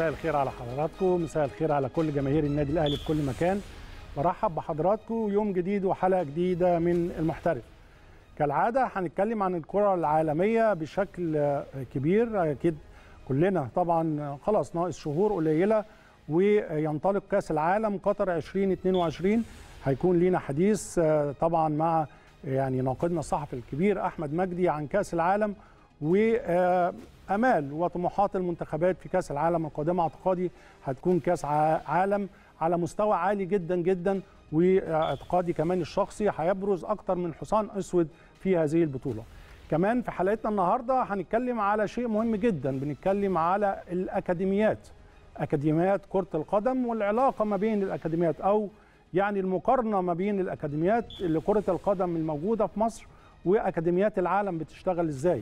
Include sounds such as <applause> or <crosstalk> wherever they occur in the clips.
مساء الخير على حضراتكم مساء الخير على كل جماهير النادي الاهلي في كل مكان برحب بحضراتكم يوم جديد وحلقه جديده من المحترف كالعاده هنتكلم عن الكره العالميه بشكل كبير اكيد كلنا طبعا خلاص ناقص شهور قليله وينطلق كاس العالم قطر 2022 هيكون لينا حديث آه، طبعا مع يعني ناقدنا الصحفي الكبير احمد مجدي عن كاس العالم و آه، امال وطموحات المنتخبات في كاس العالم القادمه اعتقادي هتكون كاس عالم على مستوى عالي جدا جدا واعتقادي كمان الشخصي هيبرز اكتر من حصان اسود في هذه البطوله كمان في حلقتنا النهارده هنتكلم على شيء مهم جدا بنتكلم على الاكاديميات اكاديميات كره القدم والعلاقه ما بين الاكاديميات او يعني المقارنه ما بين الاكاديميات اللي كره القدم الموجوده في مصر واكاديميات العالم بتشتغل ازاي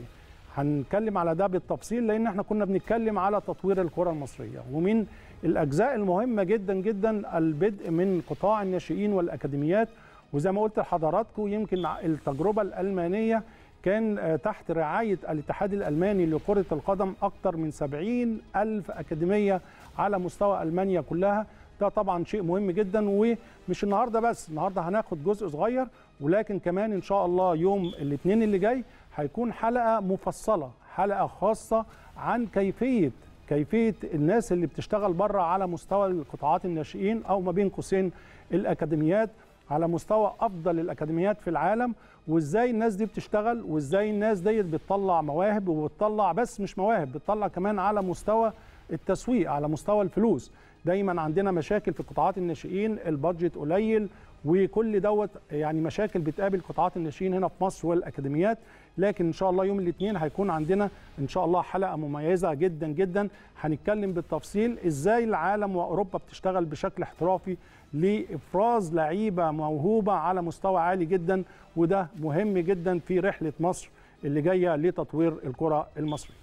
هنتكلم على ده بالتفصيل لان احنا كنا بنتكلم على تطوير الكره المصريه ومن الاجزاء المهمه جدا جدا البدء من قطاع الناشئين والاكاديميات وزي ما قلت لحضراتكم يمكن التجربه الالمانيه كان آه، تحت رعاية الاتحاد الألماني لكرة القدم أكثر من 70 ألف أكاديمية على مستوى ألمانيا كلها ده طبعا شيء مهم جدا ومش النهاردة بس النهاردة هناخد جزء صغير ولكن كمان إن شاء الله يوم الاثنين اللي جاي هيكون حلقه مفصله حلقه خاصه عن كيفيه كيفيه الناس اللي بتشتغل بره على مستوى القطاعات الناشئين او ما بين قوسين الاكاديميات على مستوى افضل الاكاديميات في العالم وازاي الناس دي بتشتغل وازاي الناس ديت بتطلع مواهب وبتطلع بس مش مواهب بتطلع كمان على مستوى التسويق على مستوى الفلوس دايما عندنا مشاكل في قطاعات الناشئين البادجت قليل وكل دوت يعني مشاكل بتقابل قطاعات الناشئين هنا في مصر والاكاديميات لكن ان شاء الله يوم الاثنين هيكون عندنا ان شاء الله حلقه مميزه جدا جدا هنتكلم بالتفصيل ازاي العالم واوروبا بتشتغل بشكل احترافي لافراز لعيبه موهوبه على مستوى عالي جدا وده مهم جدا في رحله مصر اللي جايه لتطوير الكره المصريه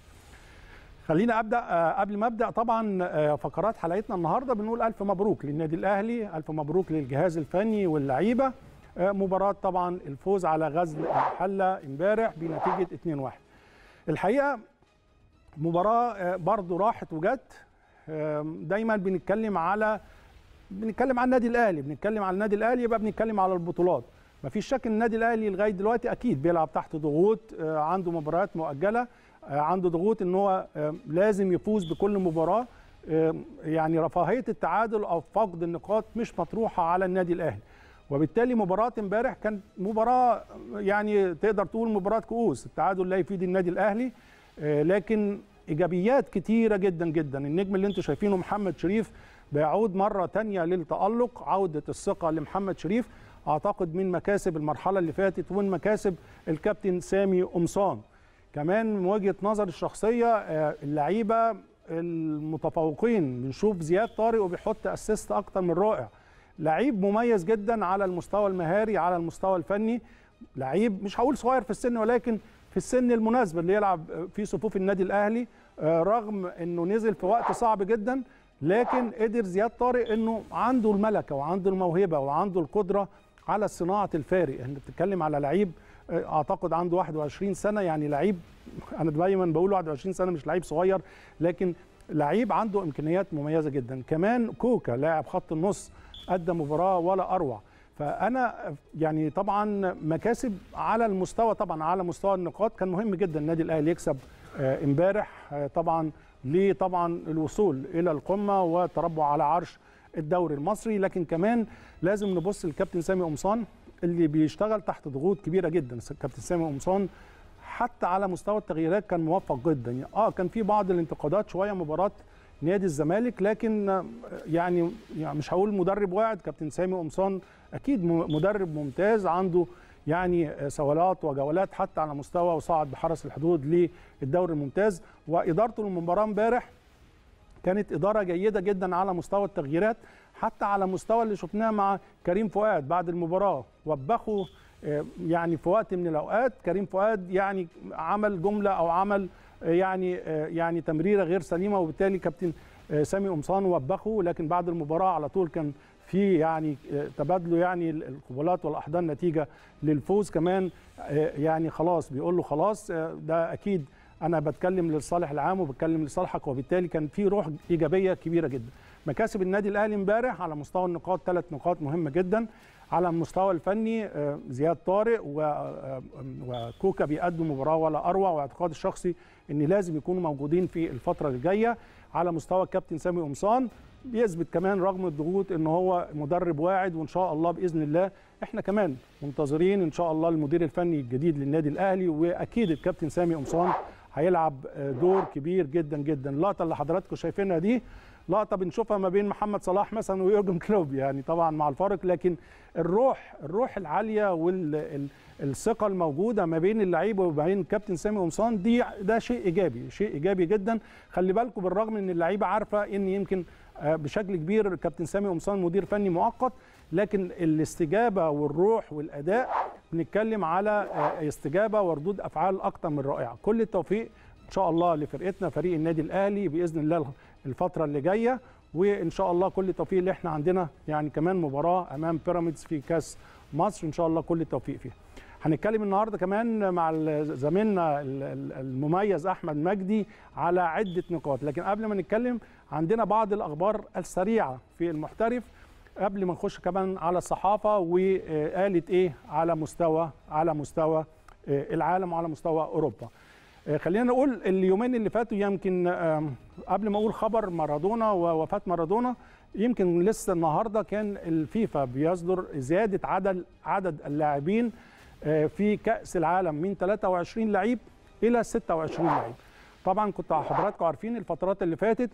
خلينا ابدا آه، قبل ما ابدا طبعا آه، فقرات حلقتنا النهارده بنقول الف مبروك للنادي الاهلي الف مبروك للجهاز الفني واللعيبه آه، مباراه طبعا الفوز على غزل المحله امبارح بنتيجه 2-1 الحقيقه مباراه برضو راحت وجت دايما بنتكلم على بنتكلم على النادي الاهلي بنتكلم على النادي الاهلي يبقى بنتكلم على البطولات مفيش شك ان النادي الاهلي لغايه دلوقتي اكيد بيلعب تحت ضغوط عنده مباريات مؤجله آه، عنده ضغوط ان هو آه، لازم يفوز بكل مباراه آه، يعني رفاهيه التعادل او فقد النقاط مش مطروحه على النادي الاهلي وبالتالي مباراه امبارح كانت مباراه يعني تقدر تقول مباراه كؤوس التعادل لا يفيد النادي الاهلي لكن ايجابيات كتيره جدا جدا النجم اللي انتم شايفينه محمد شريف بيعود مره ثانيه للتالق عوده الثقه لمحمد شريف اعتقد من مكاسب المرحله اللي فاتت ومن مكاسب الكابتن سامي قمصان كمان من وجهه نظري الشخصيه آه، اللعيبه المتفوقين بنشوف زياد طارق وبيحط اسيست اكتر من رائع لعيب مميز جدا على المستوى المهاري على المستوى الفني لعيب مش هقول صغير في السن ولكن في السن المناسب اللي يلعب في صفوف النادي الاهلي آه، رغم انه نزل في وقت صعب جدا لكن قدر زياد طارق انه عنده الملكه وعنده الموهبه وعنده القدره على صناعه الفارق انت بتتكلم على لعيب اعتقد عنده 21 سنه يعني لعيب انا دايما بقول 21 سنه مش لعيب صغير لكن لعيب عنده امكانيات مميزه جدا كمان كوكا لاعب خط النص ادى مباراه ولا اروع فانا يعني طبعا مكاسب على المستوى طبعا على مستوى النقاط كان مهم جدا النادي الاهلي يكسب آه، امبارح آه، طبعا ليه طبعا الوصول الى القمه وتربع على عرش الدوري المصري لكن كمان لازم نبص للكابتن سامي قمصان اللي بيشتغل تحت ضغوط كبيره جدا كابتن سامي قمصان حتى على مستوى التغييرات كان موفق جدا يعني اه كان في بعض الانتقادات شويه مباراه نادي الزمالك لكن يعني, يعني مش هقول مدرب واعد كابتن سامي قمصان اكيد مدرب ممتاز عنده يعني آه، سوالات وجولات حتى على مستوى وصعد بحرس الحدود للدوري الممتاز وادارته للمباراه امبارح كانت اداره جيده جدا على مستوى التغييرات حتى على مستوى اللي شفناه مع كريم فؤاد بعد المباراه وبخوا آه، يعني في وقت من الاوقات كريم فؤاد يعني عمل جمله او عمل آه، يعني آه، يعني تمريره غير سليمه وبالتالي كابتن سامي قمصان وبخه لكن بعد المباراه على طول كان في يعني تبادلوا يعني القبلات والاحضان نتيجه للفوز كمان يعني خلاص بيقول له خلاص ده اكيد انا بتكلم للصالح العام وبتكلم لصالحك وبالتالي كان في روح ايجابيه كبيره جدا مكاسب النادي الاهلي امبارح على مستوى النقاط ثلاث نقاط مهمه جدا على المستوى الفني آه، زياد طارق آه، آه، وكوكا بيقدم مباراه ولا اروع واعتقادي الشخصي ان لازم يكونوا موجودين في الفتره الجايه على مستوى الكابتن سامي قمصان بيثبت كمان رغم الضغوط ان هو مدرب واعد وان شاء الله باذن الله احنا كمان منتظرين ان شاء الله المدير الفني الجديد للنادي الاهلي واكيد الكابتن سامي قمصان هيلعب دور كبير جدا جدا اللقطه اللي حضراتكم شايفينها دي لقطه بنشوفها ما بين محمد صلاح مثلا ويورجن كلوب يعني طبعا مع الفارق لكن الروح الروح العاليه والثقه الموجوده ما بين اللعيبه وما بين كابتن سامي قمصان دي ده شيء ايجابي شيء ايجابي جدا خلي بالكم بالرغم ان اللعيبه عارفه ان يمكن آه، بشكل كبير كابتن سامي قمصان مدير فني مؤقت لكن الاستجابه والروح والاداء بنتكلم على آه، استجابه وردود افعال اكتر من رائعه كل التوفيق ان شاء الله لفرقتنا فريق النادي الاهلي باذن الله الفتره اللي جايه وان شاء الله كل التوفيق اللي احنا عندنا يعني كمان مباراه امام بيراميدز في كاس مصر ان شاء الله كل التوفيق فيها هنتكلم النهارده كمان مع زميلنا المميز احمد مجدي على عده نقاط لكن قبل ما نتكلم عندنا بعض الاخبار السريعه في المحترف قبل ما نخش كمان على الصحافه وقالت ايه على مستوى على مستوى آه، العالم وعلى مستوى اوروبا آه، خلينا نقول اليومين اللي فاتوا يمكن قبل ما اقول خبر مارادونا ووفاه مارادونا يمكن لسه النهارده كان الفيفا بيصدر زياده عدد عدد اللاعبين آه، في كاس العالم من 23 لعيب الى 26 لعيب طبعا كنت حضراتكم عارفين الفترات اللي فاتت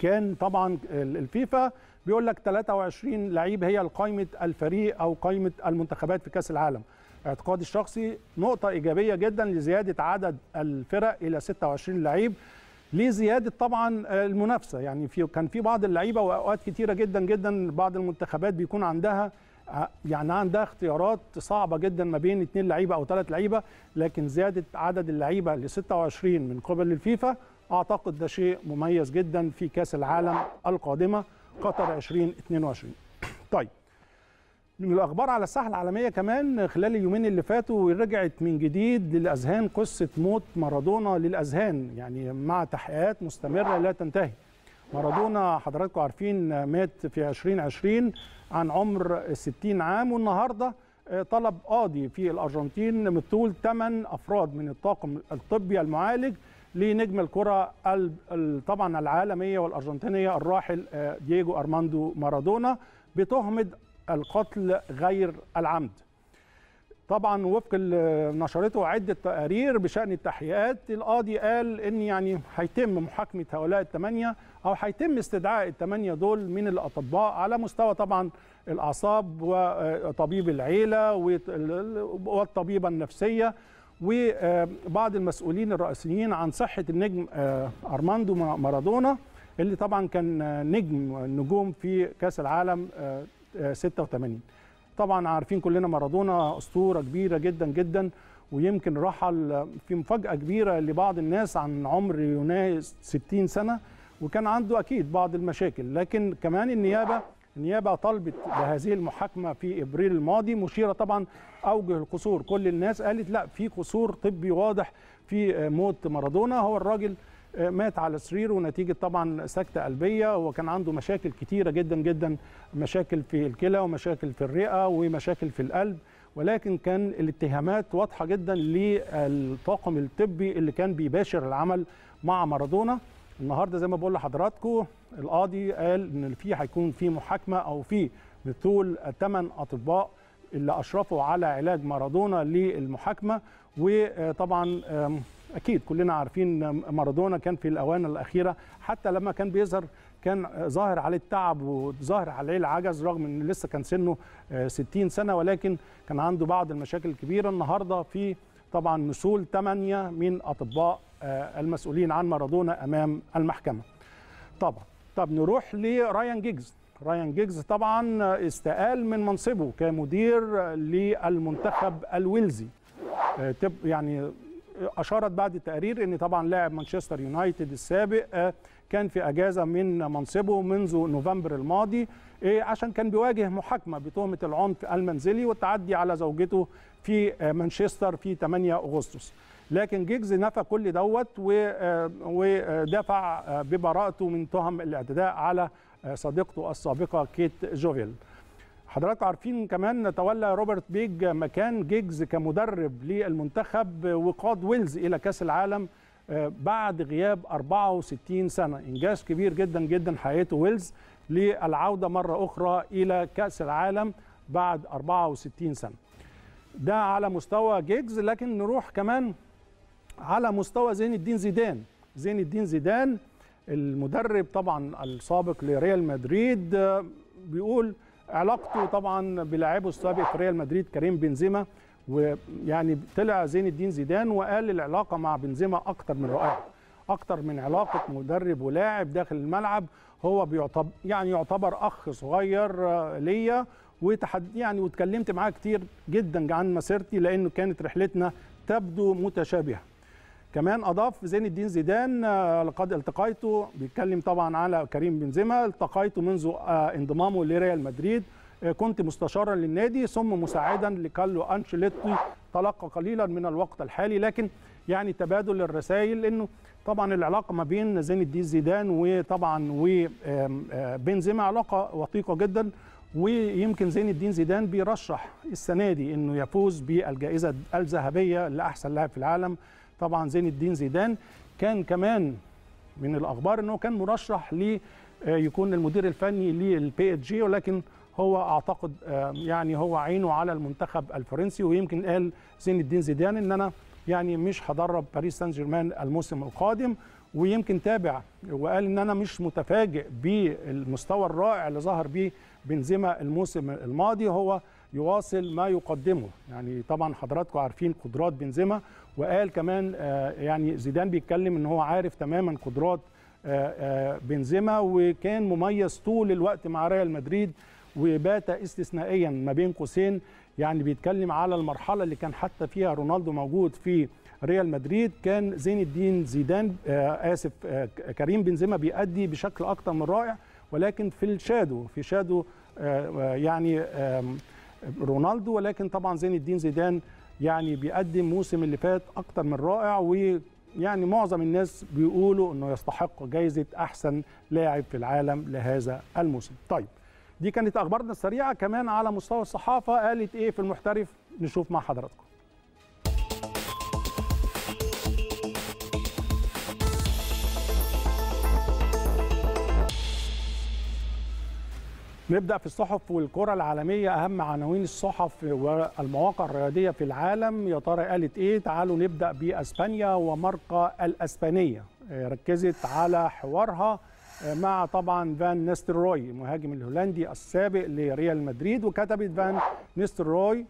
كان طبعا الفيفا بيقول لك 23 لعيب هي قائمه الفريق او قائمه المنتخبات في كاس العالم اعتقادي الشخصي نقطة إيجابية جدا لزيادة عدد الفرق إلى 26 لعيب لزيادة طبعا المنافسة يعني في كان في بعض اللعيبة وأوقات كتيرة جدا جدا بعض المنتخبات بيكون عندها يعني عندها اختيارات صعبة جدا ما بين اثنين لعيبة أو ثلاث لعيبة لكن زيادة عدد اللعيبة ل 26 من قبل الفيفا أعتقد ده شيء مميز جدا في كأس العالم القادمة قطر 2022 طيب من الاخبار على الساحه العالميه كمان خلال اليومين اللي فاتوا رجعت من جديد للاذهان قصه موت مارادونا للاذهان يعني مع تحقيقات مستمره لا تنتهي مارادونا حضراتكم عارفين مات في 2020 عن عمر 60 عام والنهارده طلب قاضي في الارجنتين من طول 8 افراد من الطاقم الطبي المعالج لنجم الكره طبعا العالميه والارجنتينيه الراحل آه، دييجو ارماندو مارادونا بتهمه القتل غير العمد طبعا وفق نشرته عده تقارير بشان التحقيقات القاضي قال ان يعني هيتم محاكمه هؤلاء الثمانيه او هيتم استدعاء الثمانيه دول من الاطباء على مستوى طبعا الاعصاب وطبيب العيله والطبيبه النفسيه وبعض المسؤولين الرئيسيين عن صحه النجم آه، ارماندو مارادونا اللي طبعا كان نجم النجوم في كاس العالم آه، 86 طبعا عارفين كلنا مارادونا اسطوره كبيره جدا جدا ويمكن رحل في مفاجاه كبيره لبعض الناس عن عمر يناهز 60 سنه وكان عنده اكيد بعض المشاكل لكن كمان النيابه النيابه طلبت بهذه المحاكمه في ابريل الماضي مشيره طبعا اوجه القصور كل الناس قالت لا في قصور طبي واضح في موت مارادونا هو الراجل مات على سريره نتيجه طبعا سكته قلبيه وكان عنده مشاكل كتيره جدا جدا مشاكل في الكلى ومشاكل في الرئه ومشاكل في القلب ولكن كان الاتهامات واضحه جدا للطاقم الطبي اللي كان بيباشر العمل مع مارادونا النهارده زي ما بقول لحضراتكم القاضي قال ان في هيكون في محاكمه او في بثول ثمان اطباء اللي اشرفوا على علاج مارادونا للمحاكمه وطبعا اكيد كلنا عارفين مارادونا كان في الاوان الاخيره حتى لما كان بيظهر كان ظاهر عليه التعب وظاهر عليه العجز رغم ان لسه كان سنه 60 آه، سنه ولكن كان عنده بعض المشاكل الكبيره النهارده في طبعا نسول 8 من اطباء آه، المسؤولين عن مارادونا امام المحكمه طبعا طب نروح لرايان جيجز رايان جيجز طبعا استقال من منصبه كمدير للمنتخب الويلزي آه، يعني اشارت بعد التقرير ان طبعا لاعب مانشستر يونايتد السابق آه، كان في اجازه من منصبه منذ نوفمبر الماضي آه، عشان كان بيواجه محاكمه بتهمه العنف المنزلي والتعدي على زوجته في مانشستر في 8 اغسطس لكن جيجز نفى كل دوت ودفع ببراءته من تهم الاعتداء على صديقته السابقه كيت جوفيل حضراتكم عارفين كمان تولى روبرت بيج مكان جيجز كمدرب للمنتخب وقاد ويلز الى كاس العالم آه، بعد غياب 64 سنه انجاز كبير جدا جدا حقيقته ويلز للعوده مره اخرى الى كاس العالم بعد 64 سنه ده على مستوى جيجز لكن نروح كمان على مستوى زين الدين زيدان زين الدين زيدان المدرب طبعا السابق لريال مدريد آه، بيقول علاقته طبعا بلاعبه السابق في ريال مدريد كريم بنزيما ويعني طلع زين الدين زيدان وقال العلاقه مع بنزيما اكتر من رائعه اكتر من علاقه مدرب ولاعب داخل الملعب هو بيعتبر يعني يعتبر اخ صغير آه، ليا وتحد يعني واتكلمت معاه كتير جدا عن مسيرتي لانه كانت رحلتنا تبدو متشابهه كمان اضاف زين الدين زيدان آه، لقد التقيته بيتكلم طبعا على كريم بنزيما التقيته منذ آه، انضمامه لريال مدريد آه، كنت مستشارا للنادي ثم مساعدا لكارلو انشيلوتي تلقى قليلا من الوقت الحالي لكن يعني تبادل الرسائل انه طبعا العلاقه ما بين زين الدين زيدان وطبعا وبنزيما علاقه وثيقه جدا ويمكن زين الدين زيدان بيرشح السنه دي انه يفوز بالجائزه الذهبيه لاحسن لاعب في العالم طبعا زين الدين زيدان كان كمان من الاخبار انه كان مرشح لي آه، يكون المدير الفني للبي اتش جي ولكن هو اعتقد آه، يعني هو عينه على المنتخب الفرنسي ويمكن قال زين الدين زيدان ان انا يعني مش هدرب باريس سان جيرمان الموسم القادم ويمكن تابع وقال ان انا مش متفاجئ بالمستوى الرائع اللي ظهر بيه بنزيما الموسم الماضي هو يواصل ما يقدمه يعني طبعا حضراتكم عارفين قدرات بنزيما وقال كمان آه، يعني زيدان بيتكلم ان هو عارف تماما قدرات آه، آه، بنزيما وكان مميز طول الوقت مع ريال مدريد وبات استثنائيا ما بين قوسين يعني بيتكلم على المرحله اللي كان حتى فيها رونالدو موجود في ريال مدريد كان زين الدين زيدان اسف كريم بنزيما بيأدي بشكل اكتر من رائع ولكن في الشادو في شادو يعني رونالدو ولكن طبعا زين الدين زيدان يعني بيقدم موسم اللي فات اكتر من رائع ويعني معظم الناس بيقولوا انه يستحق جائزه احسن لاعب في العالم لهذا الموسم طيب دي كانت اخبارنا السريعه كمان على مستوى الصحافه قالت ايه في المحترف نشوف مع حضراتكم نبدا في الصحف والكره العالميه اهم عناوين الصحف والمواقع الرياضيه في العالم يا ترى قالت ايه تعالوا نبدا باسبانيا ومرقى الاسبانيه آه، ركزت على حوارها آه، مع طبعا فان نستروي المهاجم الهولندي السابق لريال مدريد وكتبت فان نستروي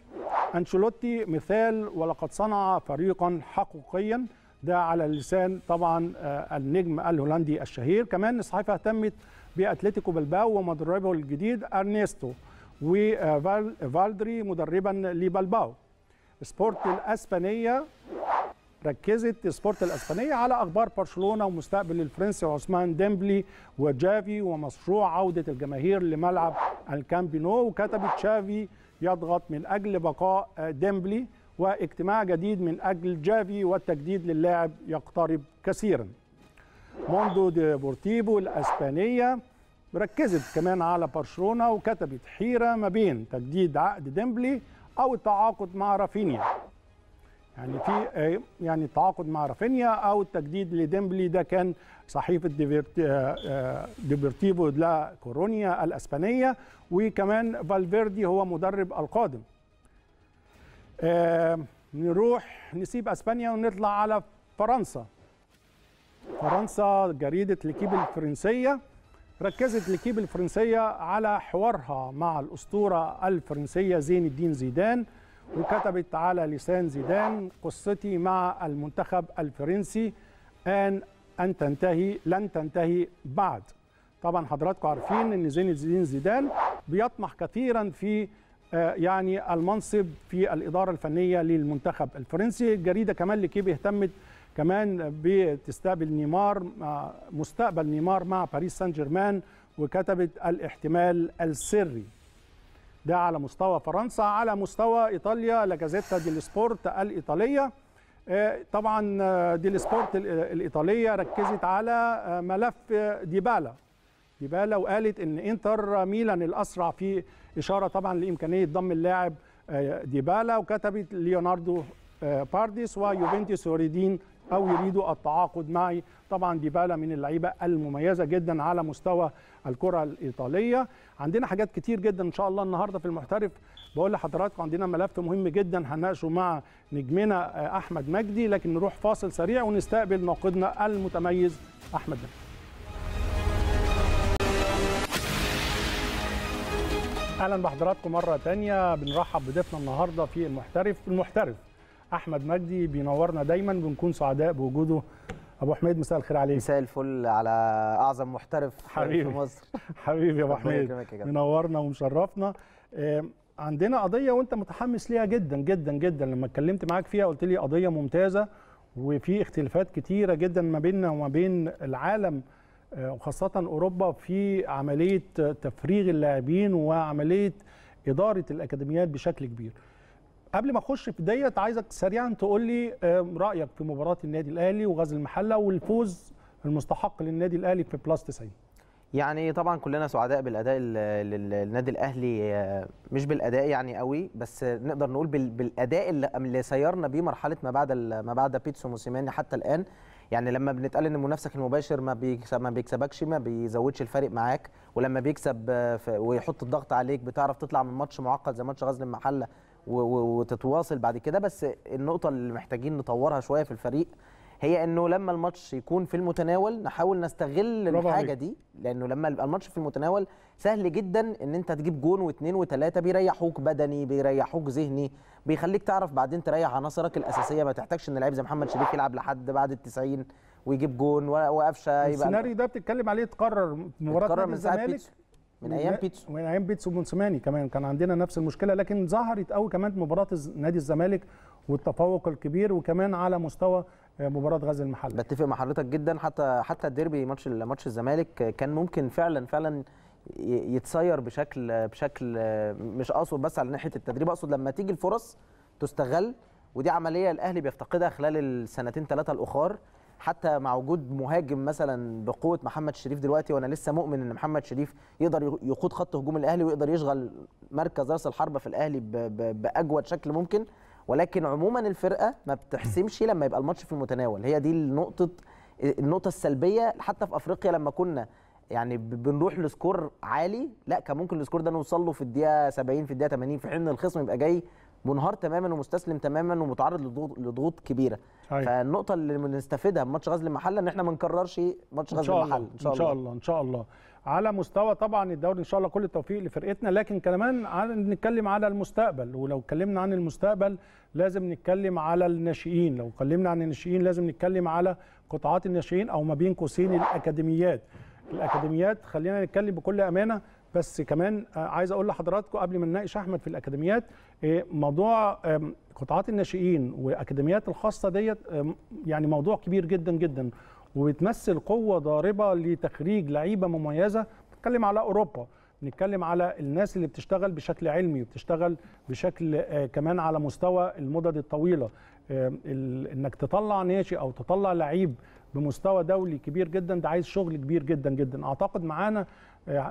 انشيلوتي مثال ولقد صنع فريقا حقيقيا ده على لسان طبعا آه، النجم الهولندي الشهير كمان الصحيفه اهتمت باتلتيكو بلباو ومدربه الجديد ارنيستو وفالدري مدربا لبلباو سبورت الاسبانيه ركزت سبورت الاسبانيه على اخبار برشلونه ومستقبل الفرنسي عثمان ديمبلي وجافي ومشروع عوده الجماهير لملعب الكامب نو وكتبت شافي يضغط من اجل بقاء ديمبلي واجتماع جديد من اجل جافي والتجديد للاعب يقترب كثيرا موندو بورتيبو الاسبانيه ركزت كمان على برشلونه وكتبت حيره ما بين تجديد عقد ديمبلي او التعاقد مع رافينيا يعني في يعني التعاقد مع رافينيا او التجديد لديمبلي ده كان صحيفه ديبرتيفو لا كورونيا الاسبانيه وكمان فالفيردي هو مدرب القادم آه، نروح نسيب اسبانيا ونطلع على فرنسا فرنسا جريدة ليكيب الفرنسية ركزت ليكيب الفرنسية على حوارها مع الأسطورة الفرنسية زين الدين زيدان وكتبت على لسان زيدان قصتي مع المنتخب الفرنسي أن أن تنتهي لن تنتهي بعد طبعا حضراتكم عارفين أن زين الدين زيدان بيطمح كثيرا في آه، يعني المنصب في الإدارة الفنية للمنتخب الفرنسي الجريدة كمان لكيب اهتمت كمان بتستقبل نيمار مستقبل نيمار مع باريس سان جيرمان وكتبت الاحتمال السري ده على مستوى فرنسا على مستوى ايطاليا لاكازيتا دي سبورت الايطاليه آه، طبعا آه، دي سبورت الايطاليه ركزت على آه، ملف ديبالا ديبالا وقالت ان انتر ميلان الاسرع في اشاره طبعا لامكانيه ضم اللاعب ديبالا وكتبت ليوناردو بارديس ويوفنتوس يريدين او يريدوا التعاقد معي طبعا ديبالا من اللعيبه المميزه جدا على مستوى الكره الايطاليه عندنا حاجات كتير جدا ان شاء الله النهارده في المحترف بقول لحضراتكم عندنا ملف مهم جدا هنناقشه مع نجمنا آه، احمد مجدي لكن نروح فاصل سريع ونستقبل ناقدنا المتميز احمد مجدي اهلا بحضراتكم مره تانية بنرحب بضيفنا النهارده في المحترف المحترف احمد مجدي بينورنا دايما بنكون سعداء بوجوده ابو حميد مساء الخير عليك مساء الفل على اعظم محترف حبيبي. في مصر <laughs> حبيبي يا ابو حميد منورنا ومشرفنا عندنا قضيه وانت متحمس ليها جدا جدا جدا لما اتكلمت معاك فيها قلت لي قضيه ممتازه وفي اختلافات كتيره جدا ما بيننا وما بين العالم آه، وخاصه اوروبا في عمليه تفريغ اللاعبين وعمليه اداره الاكاديميات بشكل كبير قبل ما اخش في ديت عايزك سريعا تقول لي رايك في مباراه النادي الاهلي وغزل المحله والفوز المستحق للنادي الاهلي في بلاس 90 يعني طبعا كلنا سعداء بالاداء للنادي الاهلي آه، مش بالاداء يعني قوي بس نقدر نقول بالاداء اللي سيرنا بيه مرحله ما بعد ما بعد بيتسو موسيماني حتى الان يعني لما بنتقال ان منافسك المباشر ما بيكسب ما بيكسبكش ما بيزودش الفارق معاك ولما بيكسب آه، ويحط الضغط عليك بتعرف تطلع من ماتش معقد زي ماتش غزل المحله وتتواصل بعد كده بس النقطه اللي محتاجين نطورها شويه في الفريق هي انه لما الماتش يكون في المتناول نحاول نستغل الحاجه دي لانه لما يبقى الماتش في المتناول سهل جدا ان انت تجيب جون واثنين وثلاثه بيريحوك بدني بيريحوك ذهني بيخليك تعرف بعدين تريح عناصرك الاساسيه ما تحتاجش ان لعيب زي محمد شريف يلعب لحد بعد ال 90 ويجيب جون وقفشه يبقى السيناريو ده بتتكلم عليه تقرر مباراه الزمالك من ايام بيتسو من ايام بيتسو وموسيماني كمان كان عندنا نفس المشكله لكن ظهرت قوي كمان مباراه نادي الزمالك والتفوق الكبير وكمان على مستوى آه، مباراه غزل المحله بتفق مع حضرتك جدا حتى حتى الديربي ماتش ماتش الزمالك كان ممكن فعلا فعلا يتصير بشكل بشكل آه، مش اقصد بس على ناحيه التدريب اقصد لما تيجي الفرص تستغل ودي عمليه الاهلي بيفتقدها خلال السنتين ثلاثه الاخر حتى مع وجود مهاجم مثلا بقوه محمد شريف دلوقتي وانا لسه مؤمن ان محمد شريف يقدر يقود خط هجوم الاهلي ويقدر يشغل مركز راس الحربه في الاهلي باجود شكل ممكن ولكن عموما الفرقه ما بتحسمش لما يبقى الماتش في المتناول هي دي النقطه النقطه السلبيه حتى في افريقيا لما كنا يعني بنروح لسكور عالي لا كان ممكن السكور ده نوصل له في الدقيقه 70 في الدقيقه 80 في حين الخصم يبقى جاي منهار تماما ومستسلم تماما ومتعرض لضغوط كبيره أيوة. فالنقطه اللي بنستفيدها من ماتش غزل المحله ان احنا ما نكررش ماتش غزل المحله ان شاء الله ان شاء الله ان شاء الله على مستوى طبعا الدوري ان شاء الله كل التوفيق لفرقتنا لكن كمان نتكلم على المستقبل ولو اتكلمنا عن المستقبل لازم نتكلم على الناشئين لو اتكلمنا عن الناشئين لازم نتكلم على قطاعات الناشئين او ما بين قوسين الاكاديميات الاكاديميات خلينا نتكلم بكل امانه بس كمان آه، عايز اقول لحضراتكم قبل ما نناقش احمد في الاكاديميات آه، موضوع قطاعات الناشئين واكاديميات الخاصه ديت يعني موضوع كبير جدا جدا وبتمثل قوه ضاربه لتخريج لعيبه مميزه بتتكلم على اوروبا نتكلم على الناس اللي بتشتغل بشكل علمي وبتشتغل بشكل آه، كمان على مستوى المدد الطويله انك تطلع ناشئ او تطلع لعيب بمستوى دولي كبير جدا ده عايز شغل كبير جدا جدا اعتقد معانا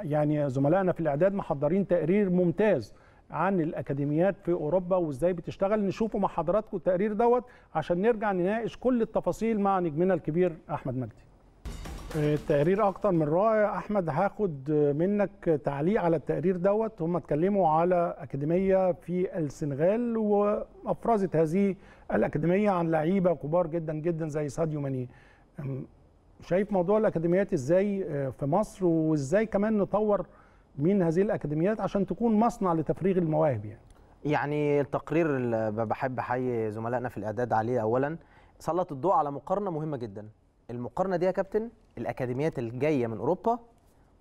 يعني زملائنا في الاعداد محضرين تقرير ممتاز عن الاكاديميات في اوروبا وازاي بتشتغل نشوفوا مع حضراتكم التقرير دوت عشان نرجع نناقش كل التفاصيل مع نجمنا الكبير احمد مجدي التقرير اكتر من رائع احمد هاخد منك تعليق على التقرير دوت هم اتكلموا على اكاديميه في السنغال وافرزت هذه الاكاديميه عن لعيبه كبار جدا جدا زي ساديو ماني شايف موضوع الاكاديميات ازاي آه، في مصر وازاي كمان نطور من هذه الاكاديميات عشان تكون مصنع لتفريغ المواهب يعني يعني التقرير اللي بحب احيي زملائنا في الاعداد عليه اولا سلط الضوء على مقارنه مهمه جدا المقارنه دي يا كابتن الاكاديميات الجايه من اوروبا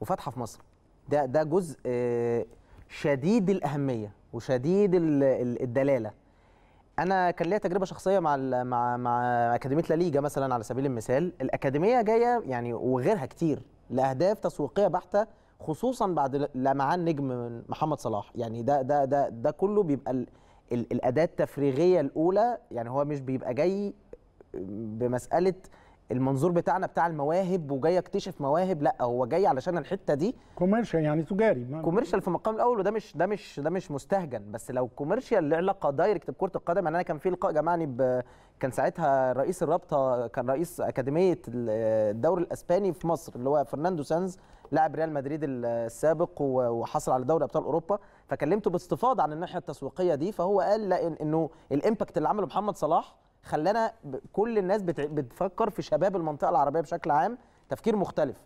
وفاتحه في مصر ده ده جزء آه، شديد الاهميه وشديد الدلاله انا كان ليا تجربه شخصيه مع الـ مع مع اكاديميه لا مثلا على سبيل المثال الاكاديميه جايه يعني وغيرها كتير لاهداف تسويقيه بحته خصوصا بعد لمعان نجم محمد صلاح يعني ده ده ده ده كله بيبقى الـ الـ الاداه التفريغيه الاولى يعني هو مش بيبقى جاي بمساله المنظور بتاعنا بتاع المواهب وجاي اكتشف مواهب لا هو جاي علشان الحته دي كوميرشال يعني تجاري كوميرشال في مقام الاول وده مش ده مش ده مش مستهجن بس لو كوميرشال له علاقه دايركت بكره القدم يعني انا كان في لقاء جمعني ب... كان ساعتها رئيس الرابطه كان رئيس اكاديميه الدوري الاسباني في مصر اللي هو فرناندو سانز لاعب ريال مدريد السابق وحصل على دوري ابطال اوروبا فكلمته باستفاضه عن الناحيه التسويقيه دي فهو قال لا انه الامباكت اللي عمله محمد صلاح خلانا كل الناس بتفكر في شباب المنطقه العربيه بشكل عام تفكير مختلف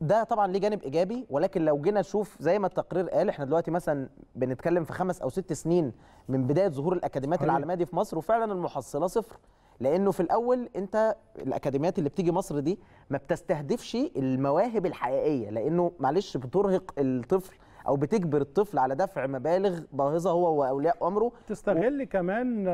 ده طبعا ليه جانب ايجابي ولكن لو جينا نشوف زي ما التقرير قال احنا دلوقتي مثلا بنتكلم في خمس او ست سنين من بدايه ظهور الاكاديميات العالميه دي في مصر وفعلا المحصله صفر لانه في الاول انت الاكاديميات اللي بتيجي مصر دي ما بتستهدفش المواهب الحقيقيه لانه معلش بترهق الطفل او بتجبر الطفل على دفع مبالغ باهظه هو واولياء امره تستغل و... كمان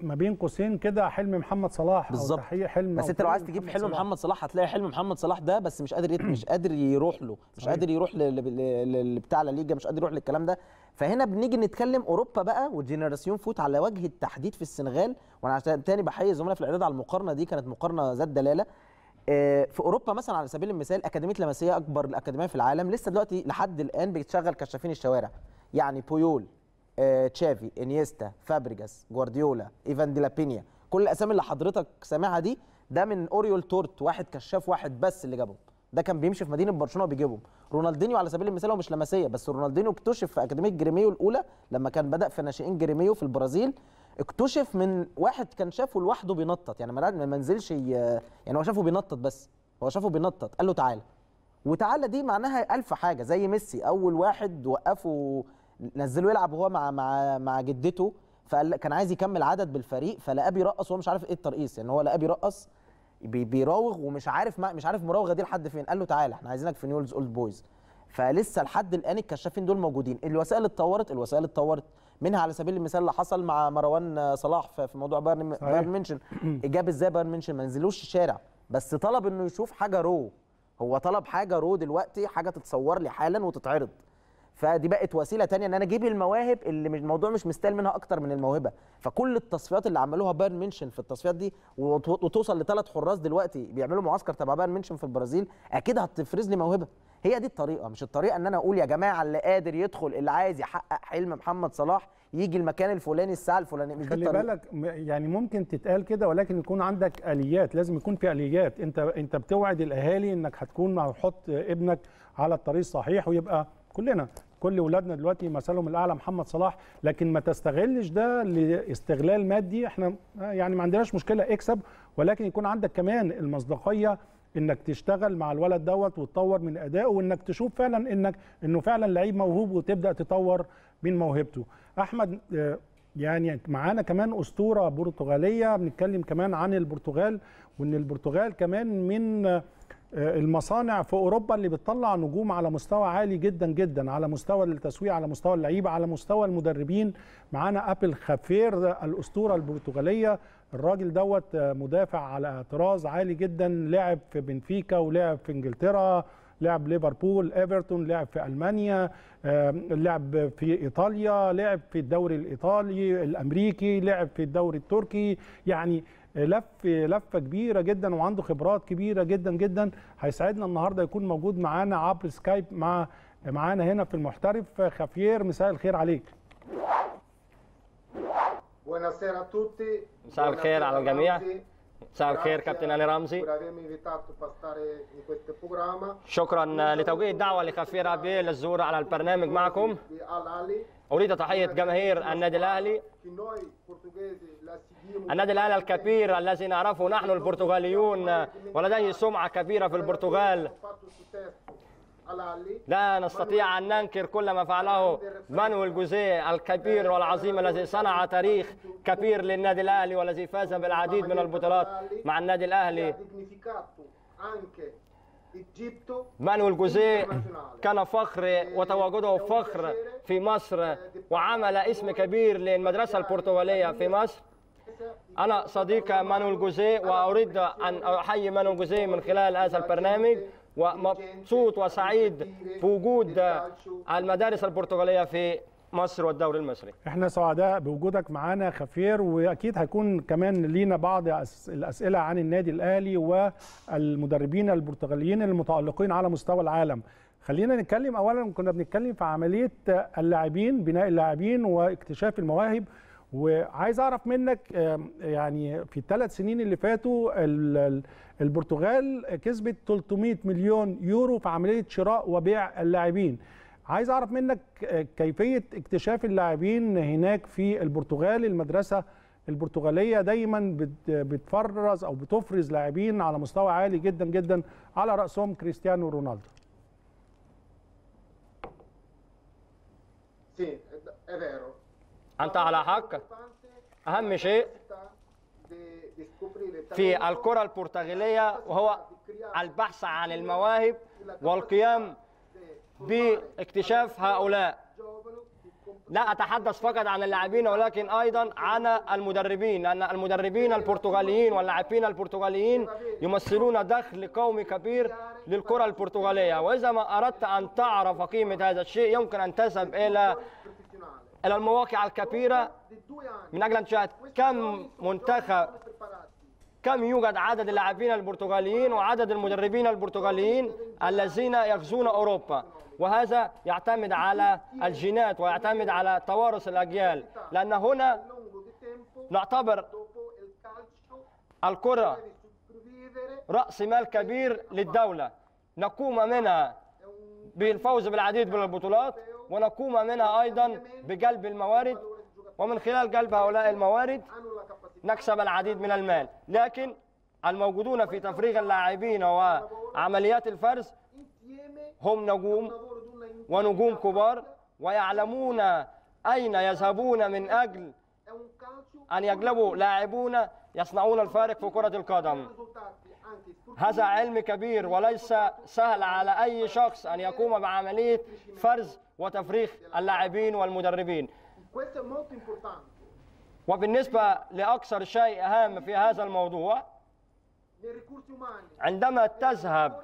ما بين قوسين كده حلم محمد صلاح بالظبط تحقيق حلم بس انت لو عايز تجيب حلم محمد صلاح هتلاقي حلم محمد صلاح ده بس مش قادر مش قادر يروح له مش قادر يروح لبتاع لا ليجا مش قادر يروح للكلام ده فهنا بنيجي نتكلم اوروبا بقى والجينيراسيون فوت على وجه التحديد في السنغال وانا عشان تاني بحيي الزملاء في الاعداد على المقارنه دي كانت مقارنه ذات دلاله آه، في اوروبا مثلا على سبيل المثال اكاديميه لمسيه اكبر الاكاديميه في العالم لسه دلوقتي لحد الان بتشغل كشافين الشوارع يعني بويول آه، تشافي انيستا فابريجاس جوارديولا ايفان ديلابينيا كل الاسامي اللي حضرتك سامعها دي ده من اوريول تورت واحد كشاف واحد بس اللي جابهم ده كان بيمشي في مدينه برشلونه وبيجيبهم رونالدينيو على سبيل المثال هو مش لمسيه بس رونالدينيو اكتشف في اكاديميه جريميو الاولى لما كان بدا في ناشئين جريميو في البرازيل اكتشف من واحد كان شافه لوحده بينطط يعني ما نزلش يعني هو شافه بينطط بس هو شافه بينطط قال له تعالى وتعالى دي معناها الف حاجه زي ميسي اول واحد وقفه نزله يلعب وهو مع مع مع جدته فقال كان عايز يكمل عدد بالفريق فلقاه بيرقص وهو مش عارف ايه الترقيص يعني هو لقاه بيرقص بيراوغ ومش عارف مش عارف مراوغه دي لحد فين قال له تعالى احنا عايزينك في نيولز اولد بويز فلسه لحد الان الكشافين دول موجودين الوسائل اتطورت الوسائل اتطورت منها على سبيل المثال اللي حصل مع مروان صلاح في موضوع بايرن بايرن منشن <clears throat> اجاب ازاي بايرن منشن ما نزلوش الشارع بس طلب انه يشوف حاجه رو هو طلب حاجه رو دلوقتي حاجه تتصور لي حالا وتتعرض فدي بقت وسيله تانية ان انا اجيب المواهب اللي الموضوع مش مستاهل منها اكتر من الموهبه فكل التصفيات اللي عملوها بايرن ميونشن في التصفيات دي وتوصل لثلاث حراس دلوقتي بيعملوا معسكر تبع بايرن ميونشن في البرازيل اكيد هتفرز لي موهبه هي دي الطريقه مش الطريقه ان انا اقول يا جماعه اللي قادر يدخل اللي عايز يحقق حلم محمد صلاح يجي المكان الفلاني الساعه الفلانيه مش خلي بالك يعني ممكن تتقال كده ولكن يكون عندك اليات لازم يكون في اليات انت انت بتوعد الاهالي انك هتكون هتحط ابنك على الطريق الصحيح ويبقى كلنا كل اولادنا دلوقتي مثلهم الاعلى محمد صلاح لكن ما تستغلش ده لاستغلال مادي احنا يعني ما عندناش مشكله اكسب ولكن يكون عندك كمان المصداقيه انك تشتغل مع الولد دوت وتطور من ادائه وانك تشوف فعلا انك انه فعلا لعيب موهوب وتبدا تطور من موهبته احمد آه، يعني معانا كمان اسطوره برتغاليه بنتكلم كمان عن البرتغال وان البرتغال كمان من آه، المصانع في اوروبا اللي بتطلع نجوم على مستوى عالي جدا جدا على مستوى التسويق على مستوى اللعيبه على مستوى المدربين معانا ابل خافير الاسطوره البرتغاليه الراجل دوت آه، مدافع على طراز عالي جدا لعب في بنفيكا ولعب في انجلترا لعب ليفربول ايفرتون لعب في المانيا آه، لعب في ايطاليا لعب في الدوري الايطالي الامريكي لعب في الدوري التركي يعني لف لفه كبيره جدا وعنده خبرات كبيره جدا جدا هيساعدنا النهارده يكون موجود معانا عبر سكايب مع معانا هنا في المحترف خافير مساء الخير عليك مساء الخير على الجميع مساء الخير كابتن علي رمزي شكرا لتوجيه الدعوه لخفير ابي للزور على البرنامج معكم أريد تحية جماهير النادي الأهلي النادي الأهلي الكبير الذي نعرفه نحن البرتغاليون ولديه سمعة كبيرة في البرتغال لا نستطيع أن ننكر كل ما فعله مانويل جوزيه الكبير والعظيم الذي صنع تاريخ كبير للنادي الأهلي والذي فاز بالعديد من البطولات مع النادي الأهلي مانويل جوزيه كان فخر وتواجده فخر في مصر وعمل اسم كبير للمدرسة البرتغالية في مصر أنا صديق مانويل جوزيه وأريد أن أحيي مانويل جوزيه من خلال هذا البرنامج ومبسوط وسعيد بوجود المدارس البرتغالية في مصر والدوري المصري احنا سعداء بوجودك معانا خفير واكيد هيكون كمان لينا بعض الاسئله عن النادي الاهلي والمدربين البرتغاليين المتالقين على مستوى العالم خلينا نتكلم اولا كنا بنتكلم في عمليه اللاعبين بناء اللاعبين واكتشاف المواهب وعايز اعرف منك يعني في الثلاث سنين اللي فاتوا البرتغال كسبت 300 مليون يورو في عمليه شراء وبيع اللاعبين عايز اعرف منك كيفيه اكتشاف اللاعبين هناك في البرتغال المدرسه البرتغاليه دايما بتفرز او بتفرز لاعبين على مستوى عالي جدا جدا على راسهم كريستيانو رونالدو انت على حق اهم شيء في الكره البرتغاليه وهو البحث عن المواهب والقيام باكتشاف هؤلاء لا أتحدث فقط عن اللاعبين ولكن أيضا عن المدربين لأن المدربين البرتغاليين واللاعبين البرتغاليين يمثلون دخل قومي كبير للكرة البرتغالية وإذا ما أردت أن تعرف قيمة هذا الشيء يمكن أن تذهب إلى إلى المواقع الكبيرة من أجل أن تشاهد كم منتخب كم يوجد عدد اللاعبين البرتغاليين وعدد المدربين البرتغاليين الذين يغزون أوروبا وهذا يعتمد على الجينات ويعتمد على توارث الأجيال لأن هنا نعتبر الكرة رأس مال كبير للدولة نقوم منها بالفوز بالعديد من البطولات ونقوم منها أيضا بجلب الموارد ومن خلال جلب هؤلاء الموارد نكسب العديد من المال لكن الموجودون في تفريغ اللاعبين وعمليات الفرز هم نجوم ونجوم كبار ويعلمون أين يذهبون من أجل أن يجلبوا لاعبون يصنعون الفارق في كرة القدم هذا علم كبير وليس سهل على أي شخص أن يقوم بعملية فرز وتفريخ اللاعبين والمدربين وبالنسبة لأكثر شيء أهم في هذا الموضوع عندما تذهب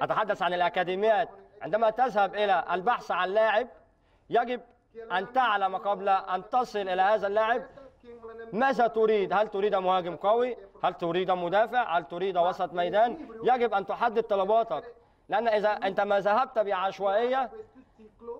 أتحدث عن الأكاديميات عندما تذهب إلى البحث عن لاعب يجب أن تعلم قبل أن تصل إلى هذا اللاعب ماذا تريد؟ هل تريد مهاجم قوي؟ هل تريد مدافع؟ هل تريد وسط ميدان؟ يجب أن تحدد طلباتك لأن إذا أنت ما ذهبت بعشوائية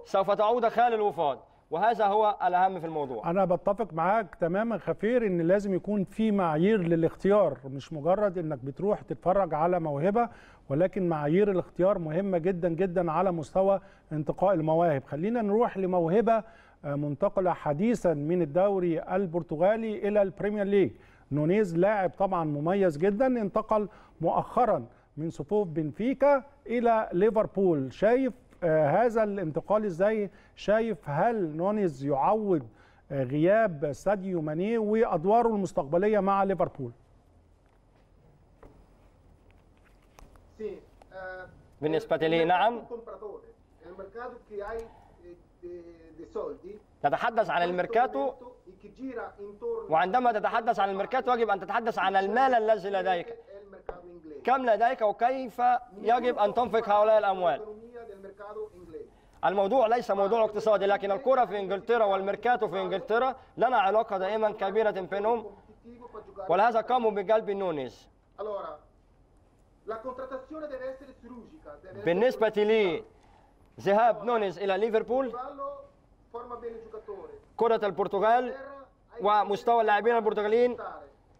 سوف تعود خال الوفاض وهذا هو الأهم في الموضوع أنا بتفق معاك تماما خفير إن لازم يكون في معايير للاختيار مش مجرد إنك بتروح تتفرج على موهبة ولكن معايير الاختيار مهمة جدا جدا على مستوى انتقاء المواهب خلينا نروح لموهبة آه، منتقلة حديثا من الدوري البرتغالي إلى البريمير ليج نونيز لاعب طبعا مميز جدا انتقل مؤخرا من صفوف بنفيكا الى ليفربول شايف آه، هذا الانتقال ازاي شايف هل نونيز يعوض آه، غياب ساديو ماني وادواره المستقبليه مع ليفربول بالنسبه لي eh, نعم eh, تتحدث عن الميركاتو وعندما تتحدث عن الميركاتو يجب ان تتحدث عن المال الذي لديك كم لديك وكيف يجب ان تنفق هؤلاء الاموال الموضوع ليس موضوع اقتصادي لكن الكرة في انجلترا والميركاتو في انجلترا لنا علاقة دائما كبيرة بينهم ولهذا قاموا بجلب نونيز بالنسبة لي ذهاب نونيز إلى ليفربول كرة البرتغال ومستوى اللاعبين البرتغاليين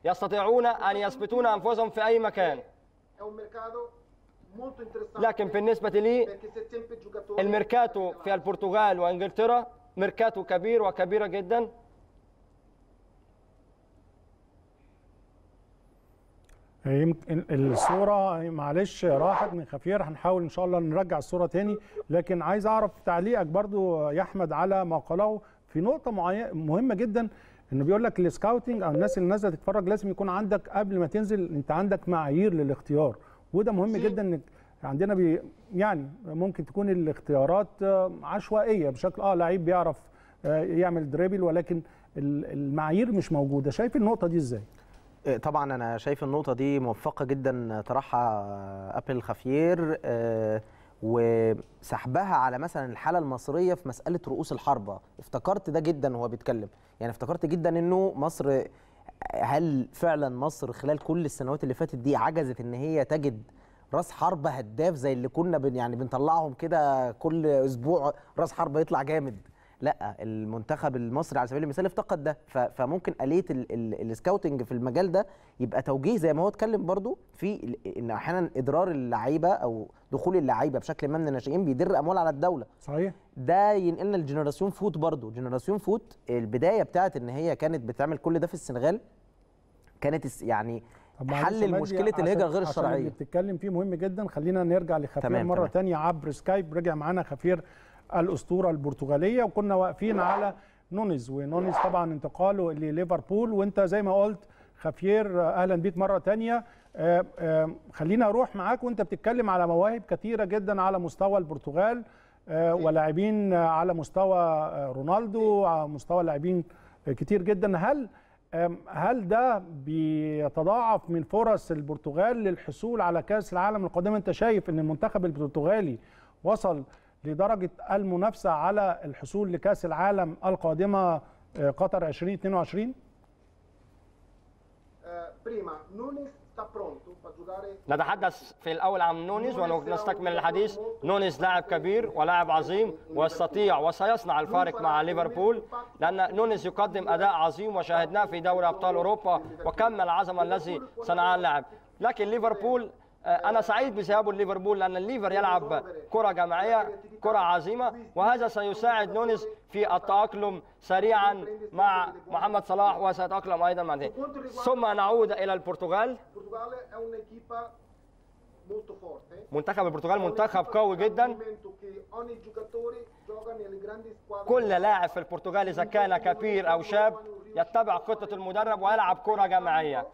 يستطيعون أن يثبتون أنفسهم في أي مكان لكن بالنسبة لي الميركاتو في البرتغال وانجلترا ميركاتو كبير وكبيرة جدا إيه، يمكن الصورة إيه، معلش راحت من خفير هنحاول إن شاء الله نرجع الصورة تاني لكن عايز أعرف تعليقك برضو يا أحمد على ما قاله في نقطة مهمة جدا انه بيقول لك السكاوتنج او الناس اللي نازله تتفرج لازم يكون عندك قبل ما تنزل انت عندك معايير للاختيار وده مهم جدا ان عندنا بي يعني ممكن تكون الاختيارات آه، عشوائيه بشكل اه لعيب بيعرف آه، يعمل دريبل ولكن المعايير مش موجوده شايف النقطه دي ازاي آه، طبعا انا شايف النقطه دي موفقه جدا طرحها ابل خفير وسحبها على مثلا الحاله المصريه في مساله رؤوس الحربه افتكرت ده جدا وهو بيتكلم يعني افتكرت جدا انه مصر هل فعلا مصر خلال كل السنوات اللي فاتت دي عجزت ان هي تجد راس حربه هداف زي اللي كنا بن يعني بنطلعهم كده كل اسبوع راس حربه يطلع جامد لا المنتخب المصري على سبيل المثال افتقد ده فممكن اليه السكاوتنج في المجال ده يبقى توجيه زي ما هو اتكلم برضو في ان احيانا ادرار اللعيبه او دخول اللعيبه بشكل ما من الناشئين بيدر اموال على الدوله صحيح ده ينقلنا لجنراسيون فوت برضو جنراسيون فوت البدايه بتاعت ان هي كانت بتعمل كل ده في السنغال كانت يعني حل مشكله الهجره غير الشرعيه عشان اللي بتتكلم فيه مهم جدا خلينا نرجع لخفير تمام مره تمام. تانية عبر سكايب رجع معانا خفير الاسطوره البرتغاليه وكنا واقفين على نونيز ونونيز طبعا انتقاله لليفربول وانت زي ما قلت خفير اهلا بيك مره تانية آه، آه، خلينا اروح معاك وانت بتتكلم على مواهب كثيره جدا على مستوى البرتغال آه، ولاعبين على مستوى رونالدو على مستوى لاعبين كتير جدا هل هل ده بيتضاعف من فرص البرتغال للحصول على كاس العالم القادم انت شايف ان المنتخب البرتغالي وصل لدرجه المنافسه على الحصول لكاس العالم القادمه آه، قطر 2022 آه، نتحدث في الأول عن نونيز ونستكمل الحديث نونيز لاعب كبير ولاعب عظيم ويستطيع وسيصنع الفارق مع ليفربول لأن نونيز يقدم أداء عظيم وشاهدناه في دوري أبطال أوروبا وكمل العظمة الذي صنعها اللاعب لكن ليفربول آه، انا سعيد بذهاب ليفربول لان الليفر يلعب كره جماعيه كره عظيمه وهذا سيساعد نونيز في التاقلم سريعا مع محمد صلاح وسيتاقلم ايضا مع دي. ثم نعود الى البرتغال منتخب البرتغال منتخب قوي جدا كل لاعب في البرتغال اذا كان كبير او شاب يتبع خطه المدرب ويلعب كره جماعيه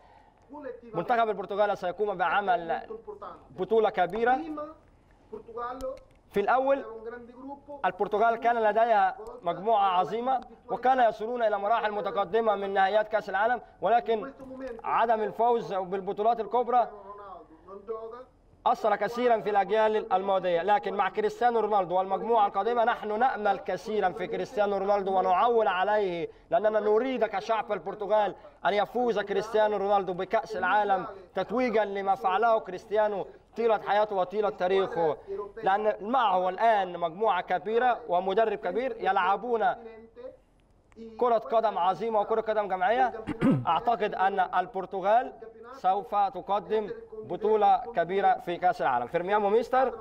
منتخب البرتغال سيقوم بعمل بطولة كبيرة في الأول البرتغال كان لديها مجموعة عظيمة وكان يصلون إلى مراحل متقدمة من نهائيات كأس العالم ولكن عدم الفوز بالبطولات الكبرى أثر كثيرا في الأجيال الماضية لكن مع كريستيانو رونالدو والمجموعة القادمة نحن نأمل كثيرا في كريستيانو رونالدو ونعول عليه لأننا نريد كشعب البرتغال أن يفوز كريستيانو رونالدو بكأس العالم تتويجا لما فعله كريستيانو طيلة حياته وطيلة تاريخه لأن معه الآن مجموعة كبيرة ومدرب كبير يلعبون كرة قدم عظيمة وكرة قدم جمعية <clears throat> أعتقد أن البرتغال سوف تقدم بطولة كبيرة في كأس العالم فيرميامو ميستر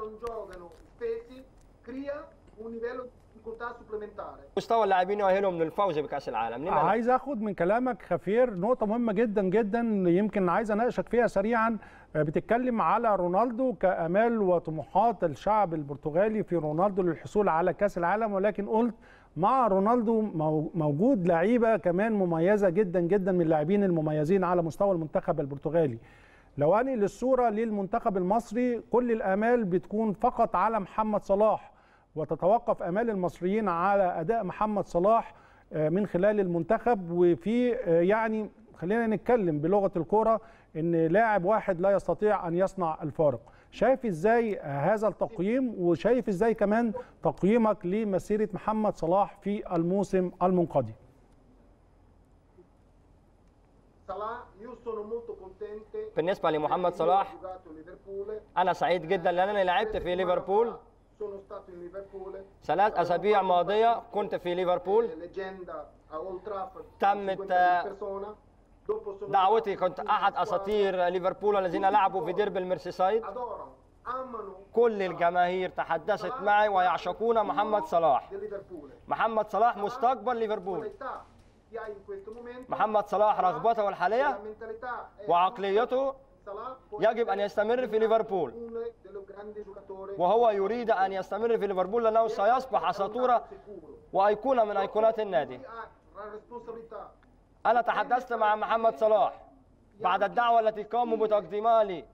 مستوى اللاعبين يؤهلهم للفوز بكاس العالم عايز اخد من كلامك خفير نقطه مهمه جدا جدا يمكن عايز اناقشك فيها سريعا آه، بتتكلم على رونالدو كامال وطموحات الشعب البرتغالي في رونالدو للحصول على كاس العالم ولكن قلت مع رونالدو موجود لعيبه كمان مميزه جدا جدا من اللاعبين المميزين على مستوى المنتخب البرتغالي لو اني للصوره للمنتخب المصري كل الامال بتكون فقط على محمد صلاح وتتوقف امال المصريين على اداء محمد صلاح آه، من خلال المنتخب وفي آه، يعني خلينا نتكلم بلغه الكوره ان لاعب واحد لا يستطيع ان يصنع الفارق شايف ازاي هذا التقييم وشايف ازاي كمان تقييمك لمسيره محمد صلاح في الموسم المنقضي بالنسبه لمحمد صلاح انا سعيد جدا لان انا لعبت في ليفربول ثلاث اسابيع ماضيه كنت في ليفربول تمت دعوتي كنت احد اساطير ليفربول الذين لعبوا في ديربي الميرسيسايد كل الجماهير تحدثت معي ويعشقون محمد صلاح محمد صلاح مستقبل ليفربول محمد صلاح رغبته الحالية وعقليته يجب أن يستمر في ليفربول وهو يريد أن يستمر في ليفربول لأنه سيصبح أسطورة وأيقونة من أيقونات النادي أنا تحدثت مع محمد صلاح بعد الدعوة التي قاموا بتقديمها لي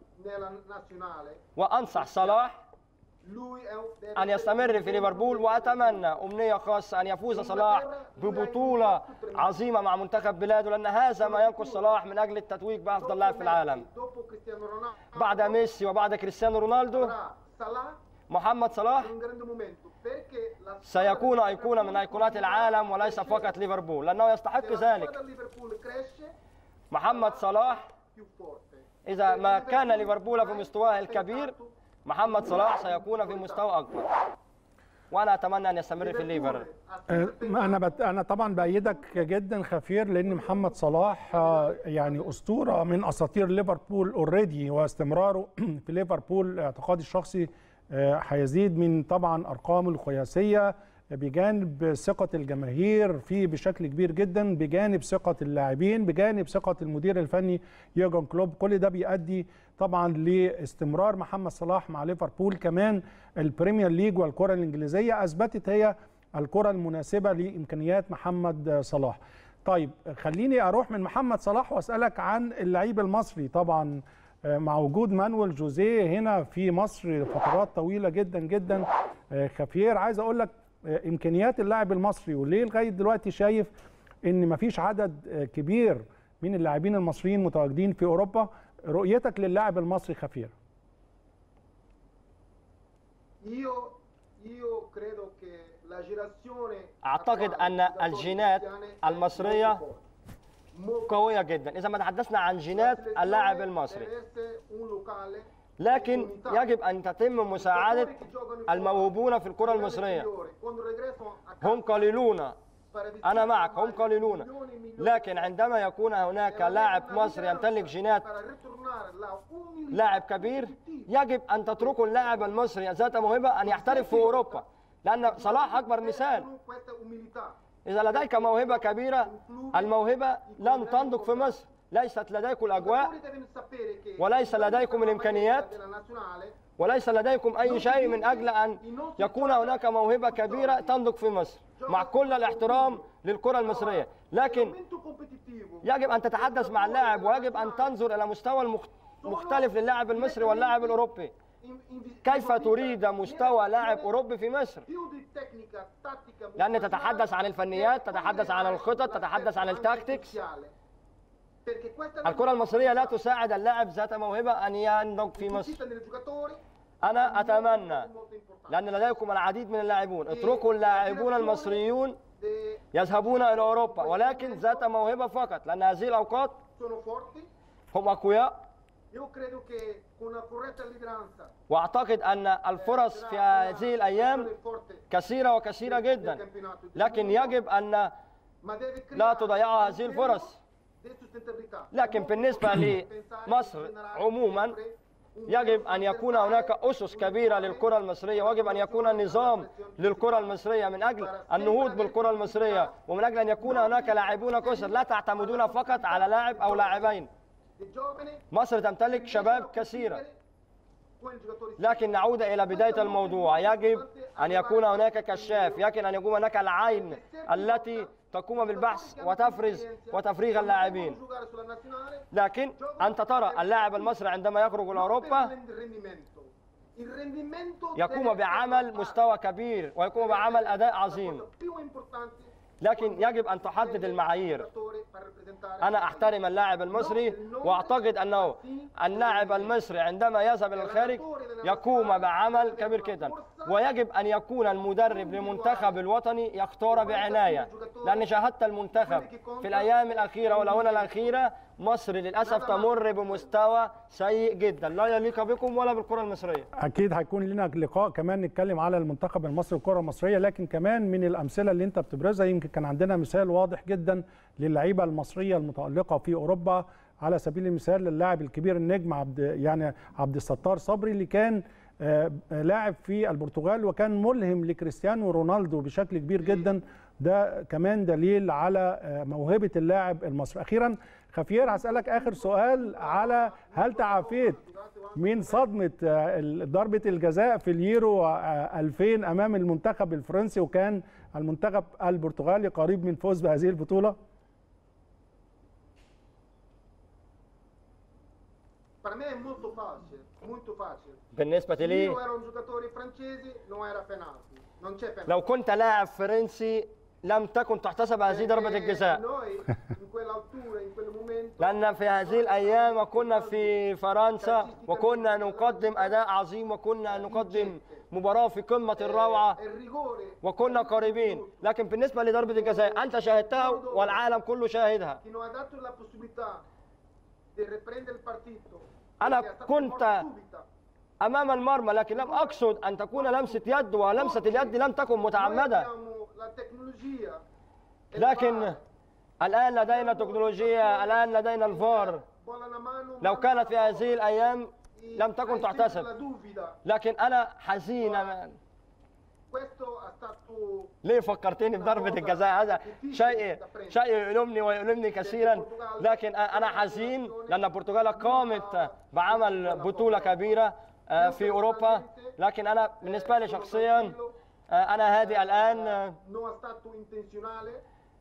وأنصح صلاح أن يستمر في ليفربول وأتمنى أمنية خاصة أن يفوز صلاح ببطولة عظيمة مع منتخب بلاده لأن هذا ما ينقص صلاح من أجل التتويج بأفضل لاعب في العالم بعد ميسي وبعد كريستيانو رونالدو محمد صلاح سيكون أيقونة من أيقونات العالم وليس فقط ليفربول لأنه يستحق ذلك محمد صلاح إذا ما كان ليفربول في مستواه الكبير محمد صلاح سيكون في مستوى أكبر وانا اتمنى ان يستمر في الليفر أه، انا بت... انا طبعا بايدك جدا خفير لان محمد صلاح آه، يعني اسطوره من اساطير ليفربول اوريدي واستمراره <clears throat> في ليفربول اعتقادي الشخصي آه، هيزيد من طبعا أرقام القياسيه بجانب ثقة الجماهير فيه بشكل كبير جدا بجانب ثقة اللاعبين بجانب ثقة المدير الفني يوجن كلوب كل ده بيؤدي طبعا لاستمرار محمد صلاح مع ليفربول كمان البريمير ليج والكرة الإنجليزية أثبتت هي الكرة المناسبة لإمكانيات محمد صلاح طيب خليني أروح من محمد صلاح وأسألك عن اللعيب المصري طبعا مع وجود مانويل جوزيه هنا في مصر لفترات طويله جدا جدا آه، خفير عايز اقول لك آه، امكانيات اللاعب المصري وليه لغايه دلوقتي شايف ان مفيش عدد آه، كبير من اللاعبين المصريين متواجدين في اوروبا رؤيتك للاعب المصري خفير اعتقد ان الجينات المصريه قويه جدا اذا ما تحدثنا عن جينات اللاعب المصري لكن يجب ان تتم مساعده الموهوبون في الكره المصريه هم قليلون انا معك هم قليلون لكن عندما يكون هناك لاعب مصري يمتلك جينات لاعب كبير يجب ان تتركوا اللاعب المصري ذات موهبه ان يحترف في اوروبا لان صلاح اكبر مثال إذا لديك موهبة كبيرة الموهبة لن تنضج في مصر ليست لديكم الأجواء وليس لديكم الإمكانيات وليس لديكم أي شيء من أجل أن يكون هناك موهبة كبيرة تنضج في مصر مع كل الاحترام للكرة المصرية لكن يجب أن تتحدث مع اللاعب ويجب أن تنظر إلى مستوى مختلف للاعب المصري واللاعب الأوروبي كيف تريد مستوى لاعب أوروبي في مصر؟ لأن تتحدث عن الفنيات، تتحدث عن الخطط، تتحدث عن التاكتيكس. الكرة المصرية لا تساعد اللاعب ذات موهبة أن ينضج في مصر. أنا أتمنى لأن لديكم العديد من اللاعبون، اتركوا اللاعبون المصريون يذهبون إلى أوروبا ولكن ذات موهبة فقط لأن هذه الأوقات هم أقوياء واعتقد ان الفرص في هذه الايام كثيره وكثيره جدا لكن يجب ان لا تضيعوا هذه الفرص لكن بالنسبه لمصر عموما يجب أن يكون هناك أسس كبيرة للكرة المصرية ويجب أن يكون نظام للكرة المصرية من أجل النهوض بالكرة المصرية ومن أجل أن يكون هناك لاعبون كسر لا تعتمدون فقط على لاعب أو لاعبين مصر تمتلك شباب كثيرة لكن نعود إلى بداية الموضوع يجب أن يكون هناك كشاف يجب أن يكون هناك العين التي تقوم بالبحث وتفرز وتفريغ اللاعبين لكن أنت ترى اللاعب المصري عندما يخرج إلى أوروبا يقوم بعمل مستوى كبير ويقوم بعمل أداء عظيم لكن يجب أن تحدد المعايير أنا أحترم اللاعب المصري وأعتقد أنه اللاعب المصري عندما يذهب إلى الخارج يقوم بعمل كبير جدا ويجب أن يكون المدرب لمنتخب الوطني يختار بعناية لأن شاهدت المنتخب في الأيام الأخيرة والآونة الأخيرة مصر للأسف تمر بمستوى سيء جدا لا يليق بكم ولا بالكرة المصرية أكيد هيكون لنا لقاء كمان نتكلم على المنتخب المصري الكرة المصرية لكن كمان من الأمثلة اللي أنت بتبرزها يمكن كان عندنا مثال واضح جدا للعيبة المصرية المتألقة في أوروبا على سبيل المثال اللاعب الكبير النجم عبد يعني عبد الستار صبري اللي كان آه، آه، لاعب في البرتغال وكان ملهم لكريستيانو رونالدو بشكل كبير جدا ده كمان دليل على آه، موهبه اللاعب المصري اخيرا خفير هسالك اخر سؤال على هل تعافيت من صدمه ضربه الجزاء في اليورو 2000 امام المنتخب الفرنسي وكان المنتخب البرتغالي قريب من فوز بهذه البطوله بالنسبة لي لو كنت لاعب فرنسي لم تكن تحتسب هذه ضربة الجزاء <laughs> لأن في هذه الأيام وكنا في فرنسا وكنا نقدم أداء عظيم وكنا نقدم مباراة في قمة الروعة وكنا قريبين لكن بالنسبة لضربة الجزاء أنت شاهدتها والعالم كله شاهدها أنا كنت امام المرمى لكن لم اقصد ان تكون لمسه يد ولمسه اليد لم تكن متعمده لكن الان لدينا تكنولوجيا الان لدينا الفار لو كانت في هذه الايام لم تكن تحتسب لكن انا حزين ليه فكرتني بضربة الجزاء هذا شيء شيء يؤلمني ويؤلمني كثيرا لكن أنا حزين لأن البرتغال قامت بعمل بطولة كبيرة آه، في اوروبا لكن انا بالنسبه لي شخصيا آه، انا هادئ الان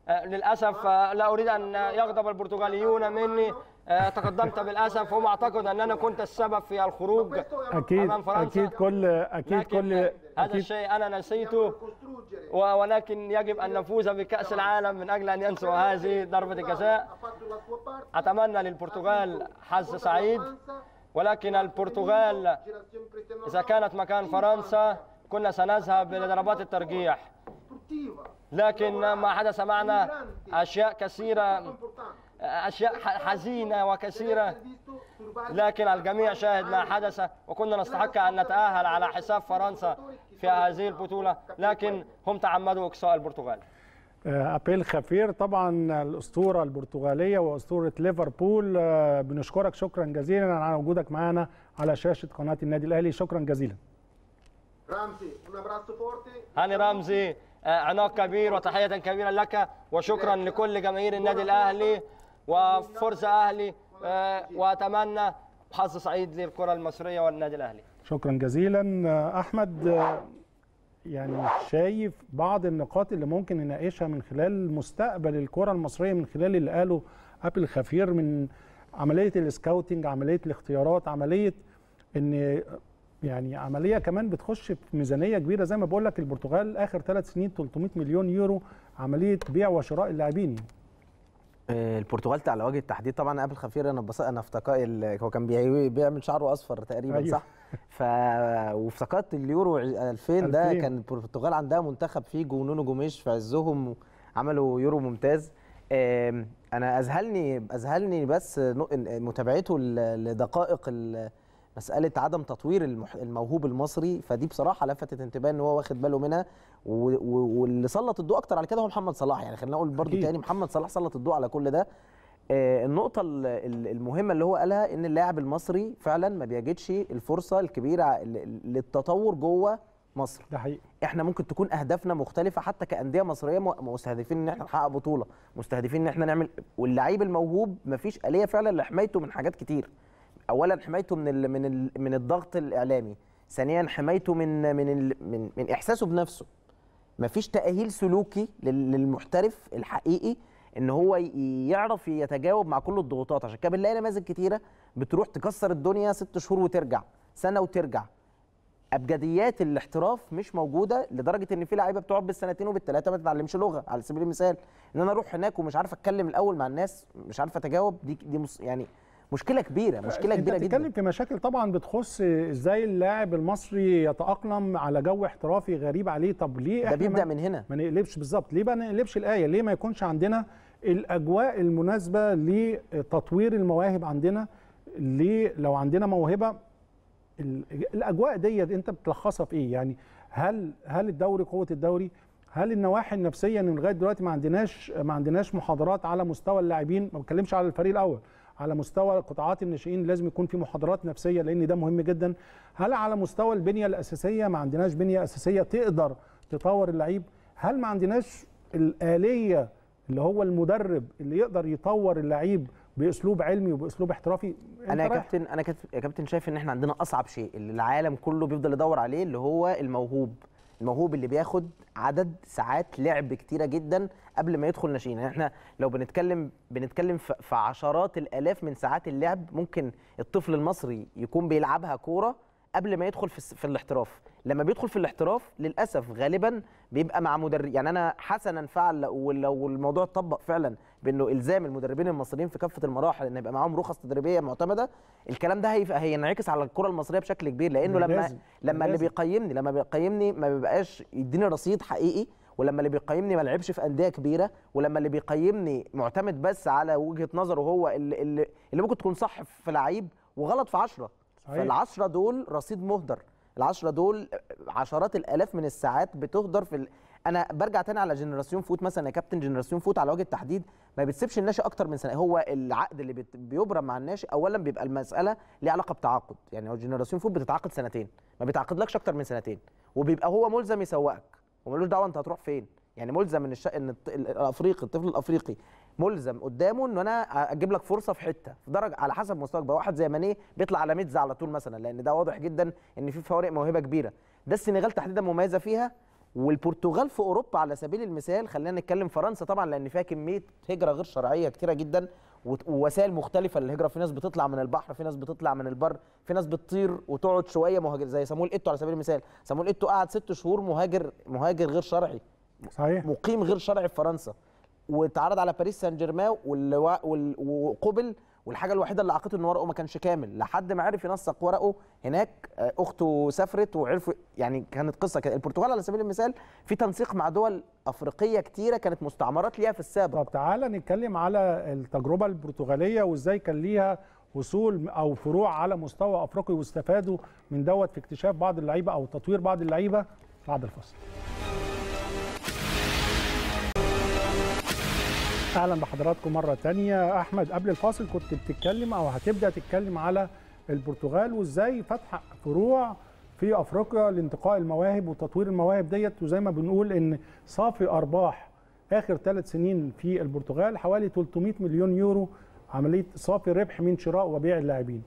آه، للاسف لا اريد ان يغضب البرتغاليون مني تقدمت بالاسف هم اعتقد ان انا كنت السبب في الخروج اكيد امام فرنسا اكيد كل اكيد كل هذا الشيء انا نسيته ولكن يجب ان نفوز بكاس العالم من اجل ان ينسوا هذه ضربه الجزاء اتمنى للبرتغال حظ سعيد ولكن البرتغال إذا كانت مكان فرنسا كنا سنذهب إلى ضربات الترجيح لكن ما حدث معنا أشياء كثيرة أشياء حزينة وكثيرة لكن الجميع شاهد ما حدث وكنا نستحق أن نتأهل على حساب فرنسا في هذه البطولة لكن هم تعمدوا إقصاء البرتغال آه، ابيل خفير طبعا الاسطوره البرتغاليه واسطوره ليفربول آه، بنشكرك شكرا جزيلا على وجودك معنا على شاشه قناه النادي الاهلي شكرا جزيلا رمزي هاني رمزي آه، عناق كبير وتحيه كبيره لك وشكرا لكل جماهير النادي الاهلي وفرصه اهلي واتمنى حظ سعيد للكره المصريه والنادي الاهلي شكرا جزيلا احمد يعني شايف بعض النقاط اللي ممكن نناقشها من خلال مستقبل الكره المصريه من خلال اللي قاله أبل خفير من عمليه السكاوتنج عمليه الاختيارات عمليه ان يعني عمليه كمان بتخش في ميزانيه كبيره زي ما بقول لك البرتغال اخر ثلاث سنين 300 مليون يورو عمليه بيع وشراء اللاعبين آه، البرتغال على وجه التحديد طبعا قبل خفير انا بس انا افتكر هو كان بيعمل شعره اصفر تقريبا أيوه. صح ف وافتكرت اليورو 2000 ده كان البرتغال عندها منتخب فيه جونونو جوميش في عزهم عملوا يورو ممتاز انا اذهلني اذهلني بس متابعته لدقائق مساله عدم تطوير الموهوب المصري فدي بصراحه لفتت انتباه ان هو واخد باله منها واللي سلط الضوء اكتر على كده هو محمد صلاح يعني خلينا نقول برضو تاني محمد صلاح سلط الضوء على كل ده آه، النقطة المهمة اللي هو قالها ان اللاعب المصري فعلا ما بيجدش الفرصة الكبيرة للتطور جوه مصر ده حقيقي احنا ممكن تكون اهدافنا مختلفة حتى كأندية مصرية مستهدفين ان احنا نحقق بطولة مستهدفين ان احنا نعمل واللعيب الموهوب ما فيش آلية فعلا لحمايته من حاجات كتير اولا حمايته من ال من ال من الضغط الاعلامي ثانيا حمايته من من ال من, من احساسه بنفسه ما فيش تأهيل سلوكي للمحترف الحقيقي ان هو يعرف يتجاوب مع كل الضغوطات عشان كده بنلاقي نماذج كتيره بتروح تكسر الدنيا ست شهور وترجع سنه وترجع ابجديات الاحتراف مش موجوده لدرجه ان في لعيبه بتقعد بالسنتين وبالثلاثه ما تتعلمش لغه على سبيل المثال ان انا اروح هناك ومش عارف اتكلم الاول مع الناس مش عارف اتجاوب دي دي مص... يعني مشكله كبيره مشكله كبيره جدا بتتكلم في مشاكل طبعا بتخص ازاي اللاعب المصري يتاقلم على جو احترافي غريب عليه طب ليه ده بيبدا من هنا ما نقلبش بالظبط ليه بقى ما نقلبش الايه ليه ما يكونش عندنا الاجواء المناسبه لتطوير المواهب عندنا لو عندنا موهبه الاجواء ديت انت بتلخصها في ايه يعني هل هل الدوري قوه الدوري هل النواحي النفسيه ان لغايه دلوقتي ما عندناش ما عندناش محاضرات على مستوى اللاعبين ما بتكلمش على الفريق الاول على مستوى قطاعات الناشئين لازم يكون في محاضرات نفسيه لان ده مهم جدا هل على مستوى البنيه الاساسيه ما عندناش بنيه اساسيه تقدر تطور اللعيب هل ما عندناش الاليه اللي هو المدرب اللي يقدر يطور اللعيب باسلوب علمي وباسلوب احترافي انا يا كابتن انا يا كابتن شايف ان احنا عندنا اصعب شيء اللي العالم كله بيفضل يدور عليه اللي هو الموهوب الموهوب اللي بياخد عدد ساعات لعب كتيره جدا قبل ما يدخل ناشئين يعني احنا لو بنتكلم بنتكلم في عشرات الالاف من ساعات اللعب ممكن الطفل المصري يكون بيلعبها كوره قبل ما يدخل في, في الاحتراف لما بيدخل في الاحتراف للاسف غالبا بيبقى مع مدرب يعني انا حسنا فعل ولو الموضوع اتطبق فعلا بانه الزام المدربين المصريين في كافه المراحل ان يبقى معاهم رخص تدريبيه معتمده الكلام ده هيبقى هينعكس على الكره المصريه بشكل كبير لانه لما لازم. لما اللي بيقيمني لما بيقيمني ما بيبقاش يديني رصيد حقيقي ولما اللي بيقيمني ما لعبش في انديه كبيره ولما اللي بيقيمني معتمد بس على وجهه نظره هو اللي, اللي ممكن تكون صح في لعيب وغلط في 10 فال10 دول رصيد مهدر ال10 دول عشرات الالاف من الساعات بتهدر في ال... انا برجع تاني على جنراسيون فوت مثلا يا كابتن جنراسيون فوت على وجه التحديد ما بتسيبش الناشئ اكتر من سنه هو العقد اللي بت... بيبرم مع الناشئ اولا بيبقى المساله ليها علاقه بتعاقد يعني هو جنراسيون فوت بتتعاقد سنتين ما بيتعاقدلكش اكتر من سنتين وبيبقى هو ملزم يسوقك وملوش دعوه انت هتروح فين يعني ملزم ان الش... ان الافريقي الطفل الافريقي ملزم قدامه ان انا اجيب لك فرصه في حته في درجه على حسب مستواك بقى واحد زي مانيه بيطلع على ميتز على طول مثلا لان ده واضح جدا ان في فوارق موهبه كبيره ده السنغال تحديدا مميزه فيها والبرتغال في اوروبا على سبيل المثال خلينا نتكلم فرنسا طبعا لان فيها كميه هجره غير شرعيه كتيره جدا ووسائل مختلفه للهجره في ناس بتطلع من البحر في ناس بتطلع من البر في ناس بتطير وتقعد شويه مهاجر زي سامول ايتو على سبيل المثال سامول ايتو قعد ست شهور مهاجر مهاجر غير شرعي صحيح مقيم غير شرعي في فرنسا واتعرض على باريس سان جيرمان وقبل والحاجه الوحيده اللي عاقته ان ورقه ما كانش كامل لحد ما عرف ينسق ورقه هناك آه، اخته سافرت وعرفوا يعني كانت قصه كده البرتغال على سبيل المثال في تنسيق مع دول افريقيه كتيره كانت مستعمرات ليها في السابق طب تعالى نتكلم على التجربه البرتغاليه وازاي كان ليها وصول او فروع على مستوى افريقي واستفادوا من دوت في اكتشاف بعض اللعيبه او تطوير بعض اللعيبه بعد الفصل اهلا بحضراتكم مره تانية احمد قبل الفاصل كنت بتتكلم او هتبدا تتكلم على البرتغال وازاي فتح فروع في افريقيا لانتقاء المواهب وتطوير المواهب ديت وزي ما بنقول ان صافي ارباح اخر ثلاث سنين في البرتغال حوالي 300 مليون يورو عمليه صافي ربح من شراء وبيع اللاعبين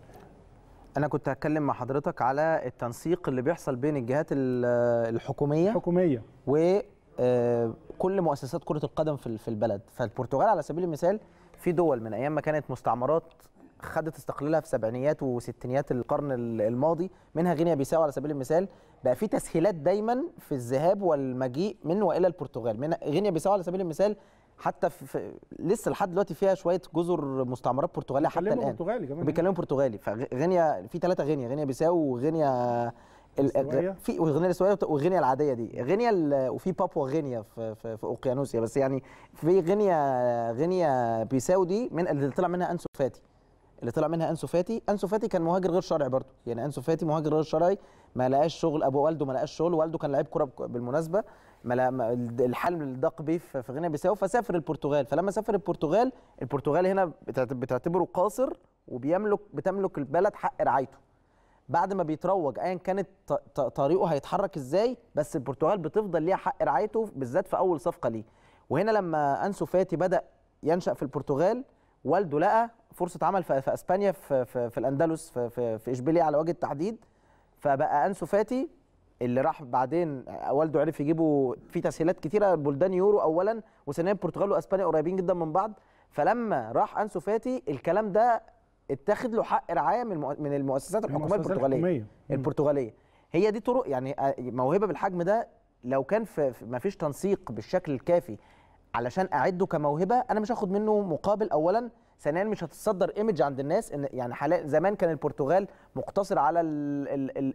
انا كنت هتكلم مع حضرتك على التنسيق اللي بيحصل بين الجهات الحكوميه الحكوميه و آه، كل مؤسسات كره القدم في البلد فالبرتغال على سبيل المثال في دول من ايام ما كانت مستعمرات خدت استقلالها في سبعينيات وستينيات القرن الماضي منها غينيا بيساو على سبيل المثال بقى في تسهيلات دايما في الذهاب والمجيء من والى البرتغال من غينيا بيساو على سبيل المثال حتى في لسه لحد دلوقتي فيها شويه جزر مستعمرات برتغاليه حتى الان برتغالي كمان بيتكلموا برتغالي فغينيا في ثلاثه غينيا غينيا بيساو وغينيا في والغنيه الاستوائيه والغنيه العاديه دي غينيا وفي بابوا غينيا في, في, في اوقيانوسيا بس يعني في غينيا غينيا بيساو دي من اللي طلع منها انسو فاتي اللي طلع منها انسو فاتي انسو فاتي كان مهاجر غير شرعي برضه يعني انسو فاتي مهاجر غير شرعي ما لقاش شغل ابو والده ما لقاش شغل والده كان لعيب كره بالمناسبه ما الحال ضاق بيه في غينيا بيساو فسافر البرتغال فلما سافر البرتغال البرتغال هنا بتعتبره قاصر وبيملك بتملك البلد حق رعايته بعد ما بيتروج ايا كانت طريقه هيتحرك ازاي بس البرتغال بتفضل ليها حق رعايته بالذات في اول صفقه ليه وهنا لما انسو فاتي بدا ينشا في البرتغال والده لقى فرصه عمل في, اسبانيا في, في, في الاندلس في, في, في اشبيليه على وجه التحديد فبقى انسو فاتي اللي راح بعدين والده عرف يجيبه في تسهيلات كثيره بلدان يورو اولا وثانيا البرتغال واسبانيا قريبين جدا من بعض فلما راح انسو فاتي الكلام ده اتاخد له حق رعايه من من المؤسسات الحكوميه البرتغاليه الحكومية. البرتغاليه هي دي طرق يعني آه، موهبه بالحجم ده لو كان في ما فيش تنسيق بالشكل الكافي علشان اعده كموهبه انا مش هاخد منه مقابل اولا ثانيا مش هتتصدر ايمج عند الناس ان يعني حاليا زمان كان البرتغال مقتصر على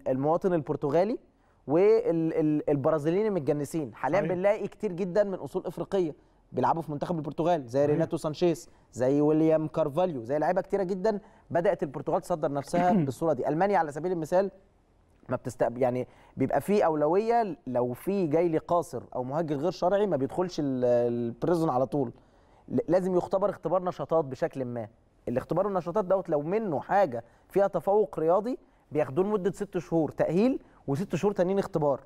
المواطن البرتغالي والبرازيليين المتجنسين حاليا بنلاقي كتير جدا من اصول افريقيه بيلعبوا في منتخب البرتغال زي ريناتو سانشيز زي ويليام كارفاليو زي لعيبه كتيره جدا بدات البرتغال تصدر نفسها <clears throat> بالصوره دي المانيا على سبيل المثال ما بتستقبل يعني بيبقى في اولويه لو في جاي لي قاصر او مهاجر غير شرعي ما بيدخلش البريزون على طول لازم يختبر اختبار نشاطات بشكل ما الاختبار النشاطات دوت لو منه حاجه فيها تفوق رياضي بياخدوه لمده ست شهور تاهيل وست شهور تانيين اختبار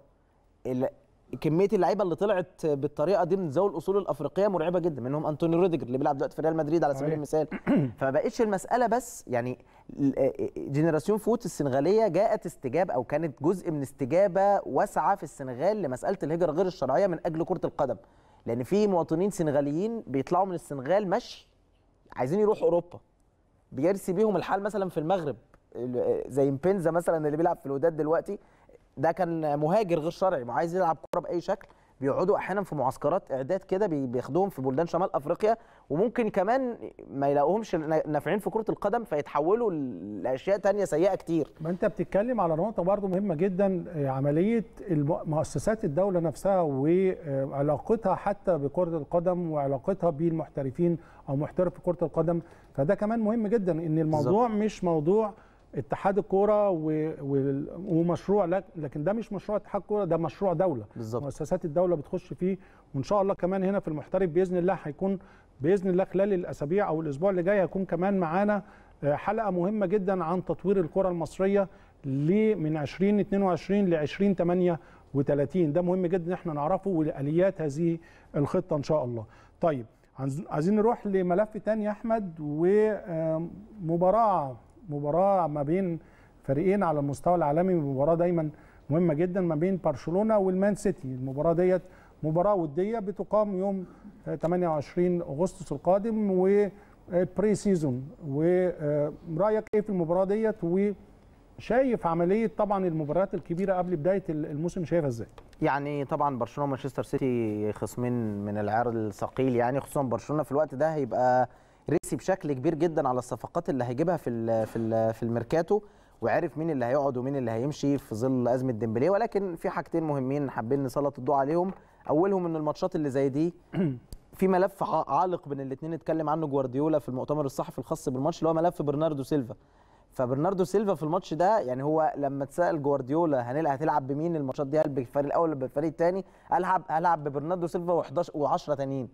كميه اللعيبه اللي طلعت بالطريقه دي من ذوي الاصول الافريقيه مرعبه جدا منهم انطونيو روديجر اللي بيلعب دلوقتي في ريال مدريد على سبيل المثال <clears throat> فما بقتش المساله بس يعني آه، آه، جنراسيون فوت السنغاليه جاءت استجاب او كانت جزء من استجابه واسعه في السنغال لمساله الهجره غير الشرعيه من اجل كره القدم لان في مواطنين سنغاليين بيطلعوا من السنغال مشي عايزين يروحوا اوروبا بيرسي بيهم الحال مثلا في المغرب آه، زي مبينزا مثلا اللي بيلعب في الوداد دلوقتي ده كان مهاجر غير شرعي وعايز يلعب كوره باي شكل بيقعدوا احيانا في معسكرات اعداد كده بياخدوهم في بلدان شمال افريقيا وممكن كمان ما يلاقوهمش نافعين في كره القدم فيتحولوا لاشياء ثانيه سيئه كتير ما انت بتتكلم على نقطه برضه مهمه جدا آه، عمليه مؤسسات الدوله نفسها وعلاقتها آه، حتى بكره القدم وعلاقتها بالمحترفين او محترف كره القدم فده كمان مهم جدا ان الموضوع بالزبط. مش موضوع اتحاد الكوره و... ومشروع لك... لكن ده مش مشروع اتحاد كوره ده مشروع دوله بالزبط. مؤسسات الدوله بتخش فيه وان شاء الله كمان هنا في المحترف باذن الله هيكون باذن الله خلال الاسابيع او الاسبوع اللي جاي هيكون كمان معانا آه، حلقه مهمه جدا عن تطوير الكره المصريه من 2022 ل 2038 ده مهم جدا ان احنا نعرفه والاليات هذه الخطه ان شاء الله طيب عايزين نروح لملف تاني يا احمد ومباراه مباراه ما بين فريقين على المستوى العالمي مباراه دايما مهمه جدا ما بين برشلونه والمان سيتي المباراه ديت مباراه وديه بتقام يوم 28 اغسطس القادم و بري سيزون ورايك ايه في المباراه ديت وشايف عمليه طبعا المباريات الكبيره قبل بدايه الموسم شايفها ازاي؟ يعني طبعا برشلونه ومانشستر سيتي خصمين من العيار الثقيل يعني خصوصا برشلونه في الوقت ده هيبقى رسي بشكل كبير جدا على الصفقات اللي هيجيبها في الـ في الـ في الميركاتو وعرف مين اللي هيقعد ومين اللي هيمشي في ظل ازمه ديمبلي ولكن في حاجتين مهمين حابين نسلط الضوء عليهم اولهم ان الماتشات اللي زي دي <clears throat> في ملف عالق بين الاثنين اتكلم عنه جوارديولا في المؤتمر الصحفي الخاص بالماتش اللي هو ملف برناردو سيلفا فبرناردو سيلفا في الماتش ده يعني هو لما اتسال جوارديولا هنلعب هتلعب بمين الماتشات دي هل بالفريق الاول ولا بالفريق الثاني هلعب هلعب ببرناردو سيلفا و11 و10 تانيين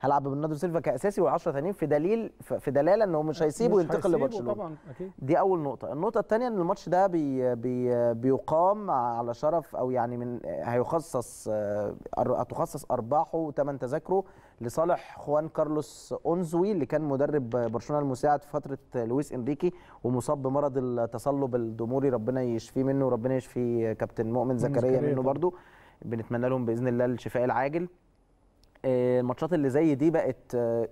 هلعب بالنادر سيلفا كاساسي و10 ثانيين في دليل في دلاله انه مش هيسيبه ينتقل لبرشلونه طبعا اكيد دي اول نقطه النقطه الثانيه ان الماتش ده بي بي بيقام على شرف او يعني من هيخصص هتخصص ارباحه وثمن تذاكره لصالح خوان كارلوس اونزوي اللي كان مدرب برشلونه المساعد في فتره لويس انريكي ومصاب بمرض التصلب الضموري ربنا يشفيه منه وربنا يشفي كابتن مؤمن زكريا منه برضو بنتمنى لهم باذن الله الشفاء العاجل الماتشات اللي زي دي بقت آه،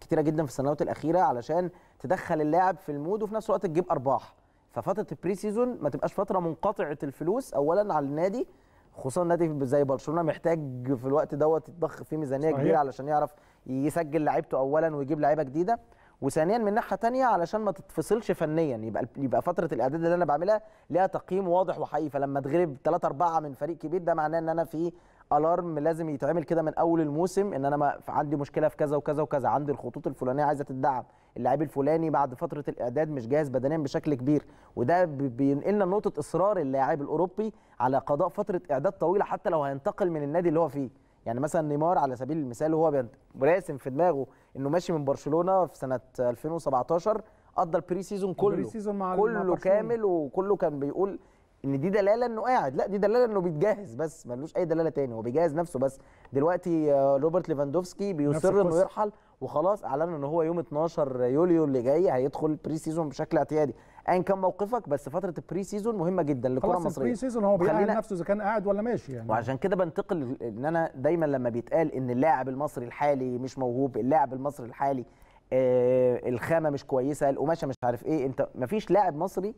كتيره جدا في السنوات الاخيره علشان تدخل اللاعب في المود وفي نفس الوقت تجيب ارباح ففتره البري سيزون ما تبقاش فتره منقطعه الفلوس اولا على النادي خصوصا نادي زي برشلونه محتاج في الوقت دوت يتضخ فيه ميزانيه صحيح. كبيره علشان يعرف يسجل لعيبته اولا ويجيب لعيبه جديده وثانيا من ناحيه تانية علشان ما تتفصلش فنيا يبقى يبقى فتره الاعداد اللي انا بعملها ليها تقييم واضح وحقيقي فلما تغلب 3 4 من فريق كبير ده معناه ان انا في الارم لازم يتعمل كده من اول الموسم ان انا ما عندي مشكله في كذا وكذا وكذا عندي الخطوط الفلانيه عايزه تدعم اللاعب الفلاني بعد فتره الاعداد مش جاهز بدنيا بشكل كبير وده بينقلنا لنقطه اصرار اللاعب الاوروبي على قضاء فتره اعداد طويله حتى لو هينتقل من النادي اللي هو فيه يعني مثلا نيمار على سبيل المثال وهو راسم في دماغه انه ماشي من برشلونه في سنه 2017 قضى البري سيزون كله سيزون كله كامل وكله كان بيقول ان دي دلاله انه قاعد لا دي دلاله انه بيتجهز بس ملوش اي دلاله تاني هو بيجهز نفسه بس دلوقتي آه، روبرت ليفاندوفسكي بيصر انه يرحل وخلاص اعلن ان هو يوم 12 يوليو اللي جاي هيدخل البري سيزون بشكل اعتيادي ايا كان موقفك بس فتره البري سيزون مهمه جدا للكره المصريه البري سيزون هو بيعلن نفسه اذا كان قاعد ولا ماشي يعني وعشان كده بنتقل ان انا دايما لما بيتقال ان اللاعب المصري الحالي مش موهوب اللاعب المصري الحالي آه الخامه مش كويسه القماشه مش عارف ايه انت مفيش لاعب مصري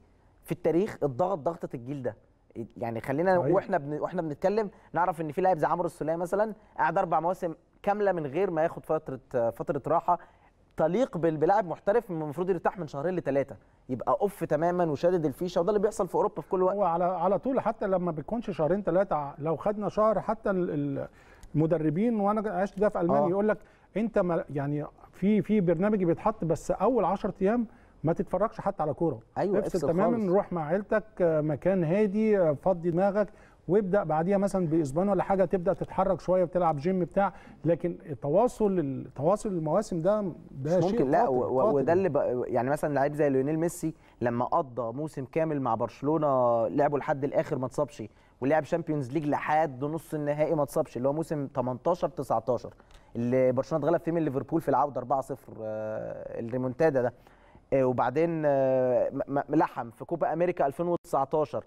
في التاريخ الضغط ضغطه الجيل ده يعني خلينا أيوة. واحنا بن... واحنا بنتكلم نعرف ان في لاعب زي عمرو السوليه مثلا قعد اربع مواسم كامله من غير ما ياخد فتره فتره راحه تليق بلاعب محترف المفروض يرتاح من شهرين لثلاثه يبقى اوف تماما وشادد الفيشه وده اللي بيحصل في اوروبا في كل وقت هو على على طول حتى لما بيكونش شهرين ثلاثه لو خدنا شهر حتى المدربين وانا عشت ده في المانيا آه. يقول لك انت ما يعني في في برنامج بيتحط بس اول 10 ايام ما تتفرجش حتى على كوره ايوه افصل تماما روح مع عيلتك مكان هادي فضي دماغك وابدا بعديها مثلا باسبان ولا حاجه تبدا تتحرك شويه بتلعب جيم بتاع لكن التواصل التواصل المواسم ده ده شيء ممكن لا قاتل وده اللي يعني مثلا لعيب زي ليونيل ميسي لما قضى موسم كامل مع برشلونه لعبه لحد الاخر ما اتصابش ولعب شامبيونز ليج لحد نص النهائي ما اتصابش اللي هو موسم 18 19 اللي برشلونه اتغلب فيه من ليفربول في العوده 4-0 آه، الريمونتادا ده آه، وبعدين آه، لحم في كوبا امريكا 2019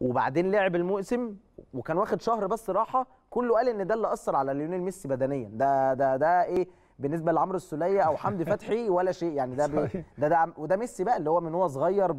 وبعدين لعب الموسم وكان واخد شهر بس راحه كله قال ان ده اللي اثر على ليونيل ميسي بدنيا ده ده ده ايه بالنسبه لعمرو السوليه او حمدي <laughs> فتحي ولا شيء يعني ده ده, ده وده ميسي بقى اللي هو من هو صغير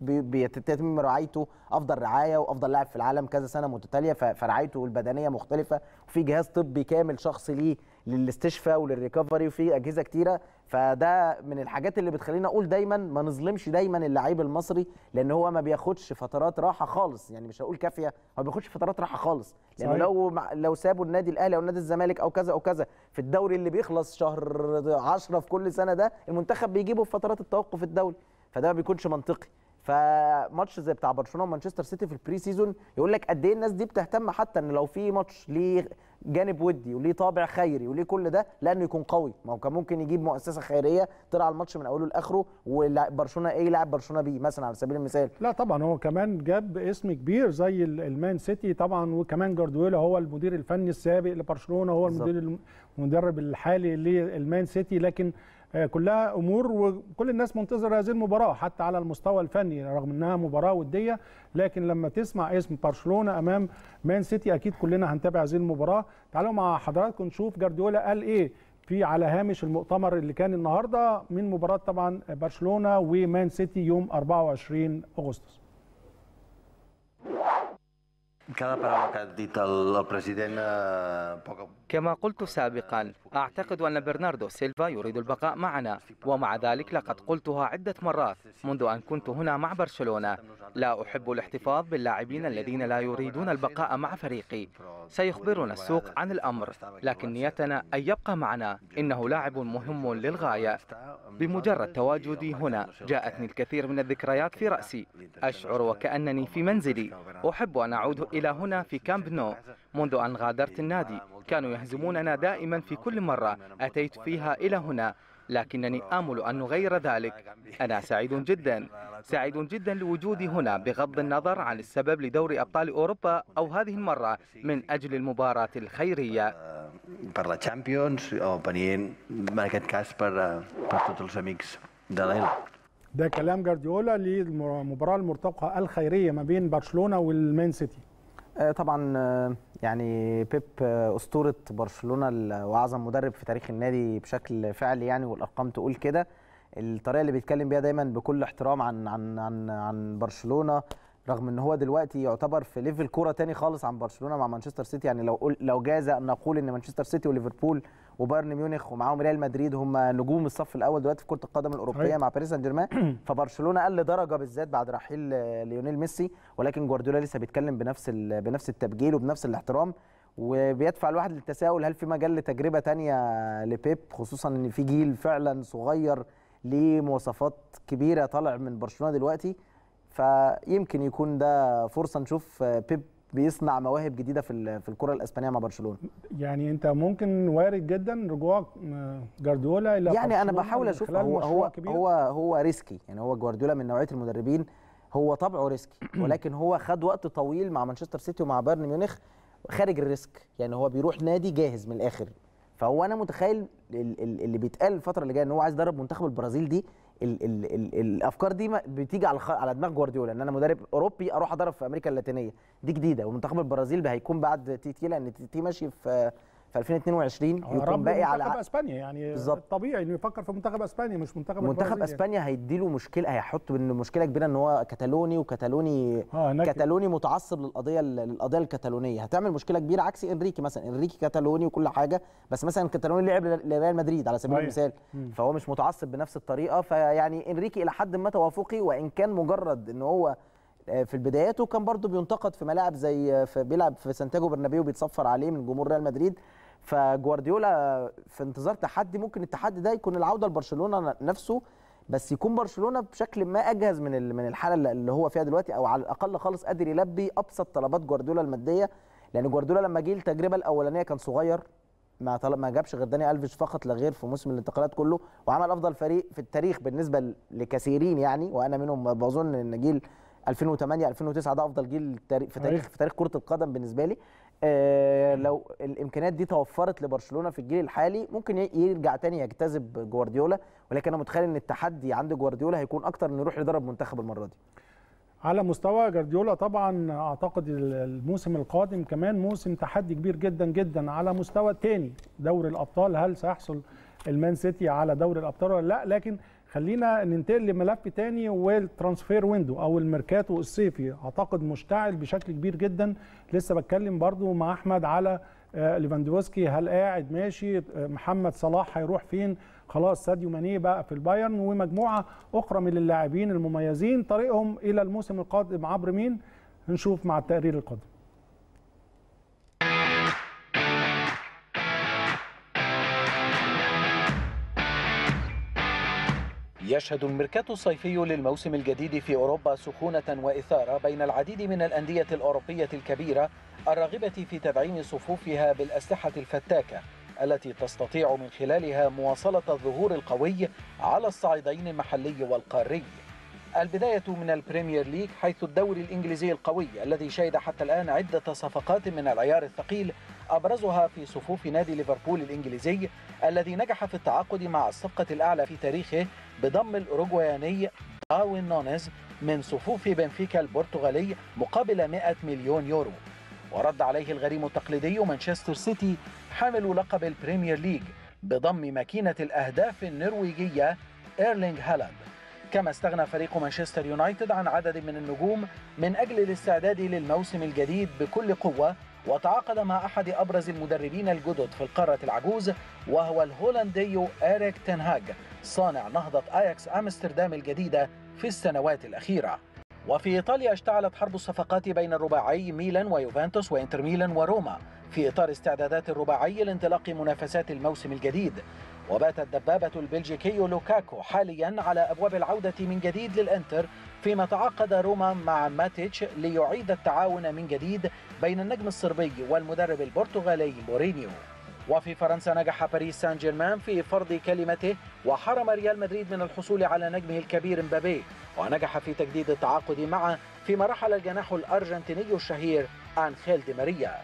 بيتم رعايته افضل رعايه وافضل لاعب في العالم كذا سنه متتاليه فرعايته البدنيه مختلفه وفي جهاز طبي كامل شخصي ليه للاستشفاء وللريكفري وفي اجهزه كتيره فده من الحاجات اللي بتخلينا اقول دايما ما نظلمش دايما اللعيب المصري لان هو ما بياخدش فترات راحه خالص يعني مش هقول كافيه هو ما بياخدش فترات راحه خالص لانه لو لو سابوا النادي الاهلي او نادي الزمالك او كذا او كذا في الدوري اللي بيخلص شهر 10 في كل سنه ده المنتخب بيجيبه في فترات التوقف الدولي فده ما بيكونش منطقي فماتش زي بتاع برشلونه ومانشستر سيتي في البري سيزون يقول لك قد ايه الناس دي بتهتم حتى ان لو في ماتش ليه جانب ودي وليه طابع خيري وليه كل ده لانه يكون قوي ما هو كان ممكن يجيب مؤسسه خيريه طلع الماتش من اوله لاخره وبرشلونه ايه لاعب برشلونه بيه مثلا على سبيل المثال لا طبعا هو كمان جاب اسم كبير زي المان سيتي طبعا وكمان جاردويلا هو المدير الفني السابق لبرشلونه هو المدير المدرب الحالي للمان سيتي لكن آه، كلها امور وكل الناس منتظره هذه المباراه حتى على المستوى الفني رغم انها مباراه وديه لكن لما تسمع اسم برشلونه امام مان سيتي اكيد كلنا هنتابع هذه المباراه تعالوا مع حضراتكم نشوف جارديولا قال ايه في على هامش المؤتمر اللي كان النهارده من مباراه طبعا برشلونه ومان سيتي يوم 24 اغسطس Eh, كما قلت سابقا أعتقد أن برناردو سيلفا يريد البقاء معنا ومع ذلك لقد قلتها عدة مرات منذ أن كنت هنا مع برشلونة لا أحب الاحتفاظ باللاعبين الذين لا يريدون البقاء مع فريقي سيخبرنا السوق عن الأمر لكن نيتنا أن يبقى معنا إنه لاعب مهم للغاية بمجرد تواجدي هنا جاءتني الكثير من الذكريات في رأسي أشعر وكأنني في منزلي أحب أن أعود إلى إلى هنا في كامب نو منذ أن غادرت النادي كانوا يهزموننا دائما في كل مرة أتيت فيها إلى هنا لكنني آمل أن نغير ذلك أنا سعيد جدا سعيد جدا لوجودي هنا بغض النظر عن السبب لدوري أبطال أوروبا أو هذه المرة من أجل المباراة الخيرية ده كلام جارديولا للمباراة المرتقى الخيرية ما بين برشلونة والمان سيتي آه، طبعا آه، يعني بيب آه، اسطوره برشلونه واعظم مدرب في تاريخ النادي بشكل فعلي يعني والارقام تقول كده الطريقه اللي بيتكلم بيها دايما بكل احترام عن عن عن عن برشلونه رغم ان هو دلوقتي يعتبر في ليفل كوره تاني خالص عن برشلونه مع مانشستر سيتي يعني لو لو جاز ان نقول ان مانشستر سيتي وليفربول وبايرن ميونخ ومعاهم ريال مدريد هم نجوم الصف الاول دلوقتي في كره القدم الاوروبيه مع باريس سان جيرمان <clears throat> فبرشلونه قل درجه بالذات بعد رحيل ليونيل ميسي ولكن جوارديولا لسه بيتكلم بنفس بنفس التبجيل وبنفس الاحترام وبيدفع الواحد للتساؤل هل في مجال لتجربه تانية لبيب خصوصا ان في جيل فعلا صغير ليه مواصفات كبيره طالع من برشلونه دلوقتي فيمكن يكون ده فرصه نشوف بيب بيصنع مواهب جديده في في الكره الاسبانيه مع برشلونه يعني انت ممكن وارد جدا رجوع آه، جارديولا الى يعني انا بحاول اشوف هو هو هو هو ريسكي يعني هو جوارديولا من نوعيه المدربين هو طبعه ريسكي <clears throat> ولكن هو خد وقت طويل مع مانشستر سيتي ومع بايرن ميونخ خارج الريسك يعني هو بيروح نادي جاهز من الاخر فهو انا متخيل اللي بيتقال الفتره اللي جايه ان هو عايز يدرب منتخب البرازيل دي ال ال ال الافكار دي بتيجي على على دماغ جوارديولا ان انا مدرب اوروبي اروح اضرب في امريكا اللاتينيه دي جديده ومنتخب البرازيل هيكون بعد تيتي لان تيتي ماشي في في 2022 آه، يكون باقي على منتخب اسبانيا يعني بالظبط طبيعي انه يفكر في منتخب اسبانيا مش منتخب منتخب يعني. اسبانيا هيديله مشكله هيحط مشكله كبيره ان هو كتالوني وكتالوني آه كتالوني متعصب للقضيه للقضيه الكتالونيه هتعمل مشكله كبيره عكس انريكي مثلا انريكي كتالوني وكل حاجه بس مثلا كتالوني لعب لريال مدريد على سبيل المثال فهو مش متعصب بنفس الطريقه فيعني انريكي الى حد ما توافقي وان كان مجرد ان هو آه، في بداياته كان برضه بينتقد في ملاعب زي آه، في بيلعب في سانتياغو برنابيو بيتصفر عليه من جمهور ريال مدريد فجوارديولا في انتظار تحدي ممكن التحدي ده يكون العوده لبرشلونه نفسه بس يكون برشلونه بشكل ما اجهز من من الحاله اللي هو فيها دلوقتي او على الاقل خالص قادر يلبي ابسط طلبات جوارديولا الماديه لان جوارديولا لما جه التجربه الاولانيه كان صغير ما طلب ما جابش غير داني الفيش فقط لا غير في موسم الانتقالات كله وعمل افضل فريق في التاريخ بالنسبه لكثيرين يعني وانا منهم بظن ان جيل 2008 2009 ده افضل جيل في تاريخ في تاريخ كره القدم بالنسبه لي آه، لو الامكانيات دي توفرت لبرشلونه في الجيل الحالي ممكن يرجع تاني يجتذب جوارديولا ولكن انا متخيل ان التحدي عند جوارديولا هيكون اكتر انه يروح يدرب منتخب المره دي على مستوى جارديولا طبعا اعتقد الموسم القادم كمان موسم تحدي كبير جدا جدا على مستوى تاني دوري الابطال هل سيحصل المان سيتي على دوري الابطال ولا لا لكن خلينا ننتقل لملف تاني والترانسفير ويندو او الميركاتو الصيفي اعتقد مشتعل بشكل كبير جدا لسه بتكلم برضو مع احمد على آه، ليفاندوفسكي هل قاعد ماشي آه، محمد صلاح هيروح فين خلاص ساديو ماني بقى في البايرن ومجموعه اخرى من اللاعبين المميزين طريقهم الى الموسم القادم عبر مين نشوف مع التقرير القادم يشهد الميركات الصيفي للموسم الجديد في أوروبا سخونة وإثارة بين العديد من الأندية الأوروبية الكبيرة الراغبة في تدعيم صفوفها بالأسلحة الفتاكة التي تستطيع من خلالها مواصلة الظهور القوي على الصعيدين المحلي والقاري البداية من البريمير ليج حيث الدوري الإنجليزي القوي الذي شهد حتى الآن عدة صفقات من العيار الثقيل أبرزها في صفوف نادي ليفربول الإنجليزي الذي نجح في التعاقد مع الصفقة الأعلى في تاريخه بضم الأوروغوياني داروين نونيز من صفوف بنفيكا البرتغالي مقابل 100 مليون يورو ورد عليه الغريم التقليدي مانشستر سيتي حامل لقب البريمير ليج بضم ماكينة الأهداف النرويجية إيرلينغ هالاند كما استغنى فريق مانشستر يونايتد عن عدد من النجوم من أجل الاستعداد للموسم الجديد بكل قوة وتعاقد مع أحد أبرز المدربين الجدد في القارة العجوز وهو الهولندي إيريك تنهاج صانع نهضة أياكس أمستردام الجديدة في السنوات الأخيرة وفي إيطاليا اشتعلت حرب الصفقات بين الرباعي ميلان ويوفنتوس وإنتر ميلان وروما في إطار استعدادات الرباعي لانطلاق منافسات الموسم الجديد وبات الدبابة البلجيكي لوكاكو حاليا على أبواب العودة من جديد للإنتر فيما تعاقد روما مع ماتيتش ليعيد التعاون من جديد بين النجم الصربي والمدرب البرتغالي مورينيو وفي فرنسا نجح باريس سان جيرمان في فرض كلمته وحرم ريال مدريد من الحصول على نجمه الكبير مبابي ونجح في تجديد التعاقد معه فيما رحل الجناح الأرجنتيني الشهير أنخيل دي ماريا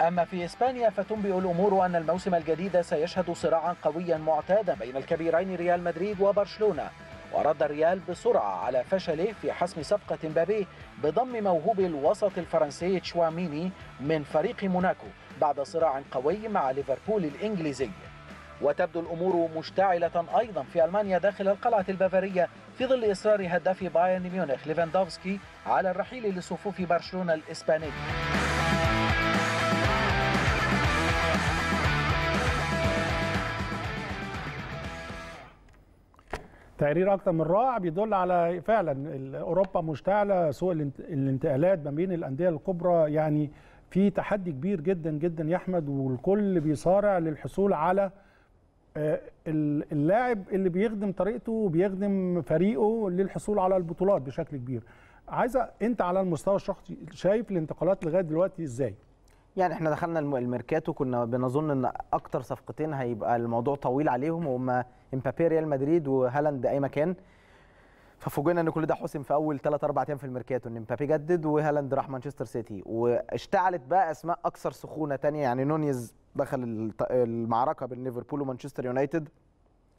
أما في إسبانيا فتنبئ الأمور أن الموسم الجديد سيشهد صراعا قويا معتادا بين الكبيرين ريال مدريد وبرشلونة ورد الريال بسرعة على فشله في حسم صفقة مبابيه بضم موهوب الوسط الفرنسي تشواميني من فريق موناكو بعد صراع قوي مع ليفربول الإنجليزي وتبدو الأمور مشتعلة أيضا في ألمانيا داخل القلعة البافارية في ظل إصرار هداف بايرن ميونخ ليفاندوفسكي على الرحيل لصفوف برشلونة الإسبانية تقرير اكثر من رائع بيدل على فعلا اوروبا مشتعله سوق الانتقالات ما بين الانديه الكبرى يعني في تحدي كبير جدا جدا يا احمد والكل بيصارع للحصول على آه، اللاعب اللي بيخدم طريقته وبيخدم فريقه للحصول على البطولات بشكل كبير عايزه انت على المستوى الشخصي شايف الانتقالات لغايه دلوقتي ازاي يعني احنا دخلنا الميركاتو كنا بنظن ان اكتر صفقتين هيبقى الموضوع طويل عليهم وما امبابي ريال مدريد وهالاند اي مكان ففوجئنا ان كل ده حسم في اول 3 4 ايام في الميركاتو ان امبابي جدد وهالاند راح مانشستر سيتي واشتعلت بقى اسماء اكثر سخونه ثانيه يعني نونيز دخل المعركه بين ليفربول ومانشستر يونايتد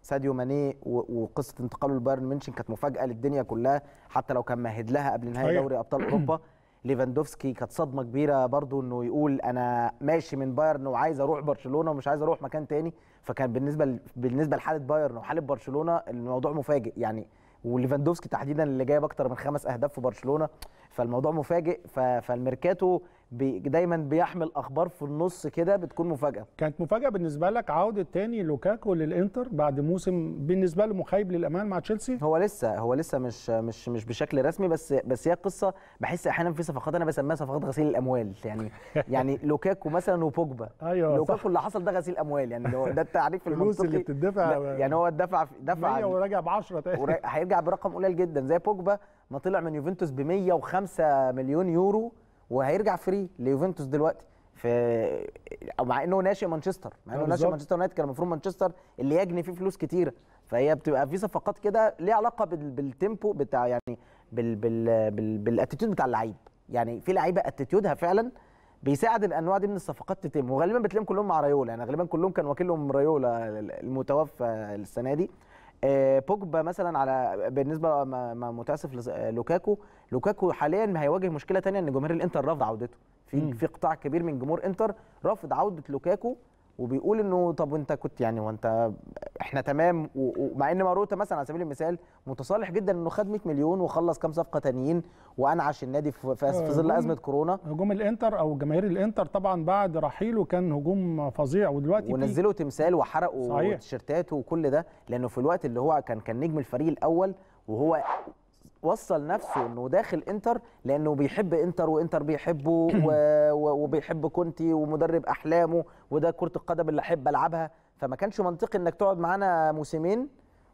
ساديو ماني وقصه انتقاله لبايرن ميونخ كانت مفاجاه للدنيا كلها حتى لو كان مهد لها قبل نهائي دوري ابطال اوروبا <clears throat> ليفاندوفسكي كانت صدمه كبيره برضو انه يقول انا ماشي من بايرن وعايز اروح برشلونه ومش عايز اروح مكان تاني فكان بالنسبه بالنسبه لحاله بايرن وحاله برشلونه الموضوع مفاجئ يعني وليفاندوفسكي تحديدا اللي جايب اكتر من خمس اهداف في برشلونه فالموضوع مفاجئ فالميركاتو بي دايما بيحمل اخبار في النص كده بتكون مفاجاه كانت مفاجاه بالنسبه لك عوده تاني لوكاكو للانتر بعد موسم بالنسبه له مخيب للامال مع تشيلسي هو لسه هو لسه مش مش مش بشكل رسمي بس بس هي قصه بحس احيانا في صفقات انا بسميها صفقات غسيل الاموال يعني <laughs> يعني لوكاكو مثلا وبوجبا ايوه لوكاكو اللي حصل ده غسيل اموال يعني هو ده التعريف المنطقي اللي بتدفع يعني هو دفع دفع وراجع ب 10 هيرجع برقم قليل جدا زي بوجبا ما طلع من يوفنتوس ب 105 مليون يورو وهيرجع فري ليوفنتوس دلوقتي في او مع انه ناشئ مانشستر مع انه آه، ناشئ مانشستر يونايتد كان المفروض مانشستر اللي يجني فيه فلوس كتيره فهي بتبقى في صفقات كده ليها علاقه بالتيمبو بتاع يعني بال بال بال بالاتيتيود بتاع اللعيب يعني في لعيبه اتيتيودها فعلا بيساعد الانواع دي من الصفقات تتم وغالبا بتلاقيهم كلهم مع رايولا يعني غالبا كلهم كان وكيلهم رايولا المتوفى السنه دي آه، بوجبا مثلا على بالنسبه ما متاسف آه، لوكاكو لوكاكو حاليا هيواجه مشكله ثانيه ان جمهور الانتر رفض عودته في في قطاع كبير من جمهور انتر رفض عوده لوكاكو وبيقول انه طب وانت كنت يعني وانت احنا تمام ومع ان ماروتا مثلا على سبيل المثال متصالح جدا انه خد 100 مليون وخلص كام صفقه تانيين وانعش النادي في, في ظل ازمه كورونا هجوم الانتر او جماهير الانتر طبعا بعد رحيله كان هجوم فظيع ودلوقتي ونزلوا تمثال وحرقوا تيشيرتاته وكل ده لانه في الوقت اللي هو كان كان نجم الفريق الاول وهو وصل نفسه انه داخل انتر لانه بيحب انتر وانتر بيحبه <clears throat> وبيحب كونتي ومدرب احلامه وده كره القدم اللي احب العبها فما كانش منطقي انك تقعد معانا موسمين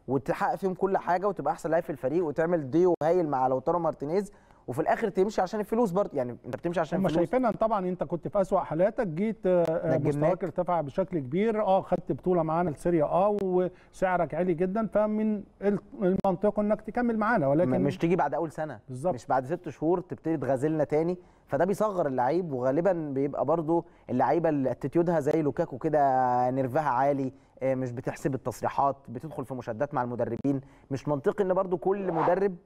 وتحقق فيهم كل حاجه وتبقى احسن لاعب في الفريق وتعمل ديو هايل مع لوتارو مارتينيز وفي الاخر تمشي عشان الفلوس برضه يعني انت بتمشي عشان الفلوس هم شايفين طبعا انت كنت في اسوأ حالاتك جيت آه، مستواك ارتفع بشكل كبير اه خدت بطوله معانا السيريا اه وسعرك عالي جدا فمن المنطق انك تكمل معانا ولكن مش تيجي بعد اول سنه بالزبط. مش بعد ست شهور تبتدي تغازلنا تاني فده بيصغر اللعيب وغالبا بيبقى برضه اللعيبه اللي اتيتيودها زي لوكاكو كده نرفها عالي آه، مش بتحسب التصريحات بتدخل في مشادات مع المدربين مش منطقي ان برضو كل مدرب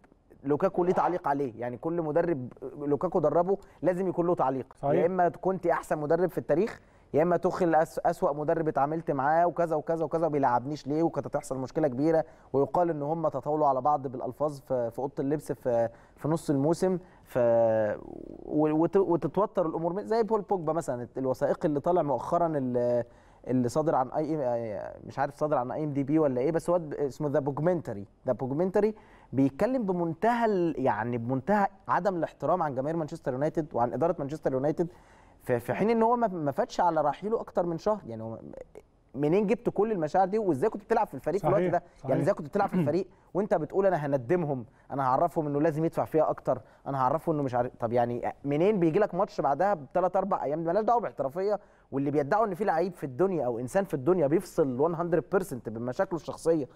لوكاكو ليه تعليق عليه يعني كل مدرب لوكاكو دربه لازم يكون له تعليق صحيح. يا اما كنت احسن مدرب في التاريخ يا اما تخل اسوا مدرب اتعاملت معاه وكذا وكذا وكذا ما بيلعبنيش ليه وكانت هتحصل مشكله كبيره ويقال ان هم تطاولوا على بعض بالالفاظ في اوضه اللبس في في نص الموسم ف وتتوتر الامور زي بول بوجبا مثلا الوثائقي اللي طالع مؤخرا اللي اللي صادر عن اي آه، مش عارف صادر عن اي ام دي بي ولا ايه بس هو اسمه ذا بوجمنتري ذا بوجمنتري بيتكلم بمنتهى يعني بمنتهى عدم الاحترام عن جماهير مانشستر يونايتد وعن اداره مانشستر يونايتد في حين ان هو ما فاتش على رحيله اكتر من شهر يعني منين جبت كل المشاعر دي وازاي كنت بتلعب في الفريق صحيح. في الوقت ده يعني صحيح. يعني ازاي كنت بتلعب في <clears throat> الفريق وانت بتقول انا هندمهم انا هعرفهم انه لازم يدفع فيها اكتر انا هعرفه انه مش عارف طب يعني منين بيجي لك ماتش بعدها بثلاث اربع ايام مالهاش دعوه باحترافيه واللي بيدعوا ان في لعيب في الدنيا او انسان في الدنيا بيفصل 100% بمشاكله الشخصيه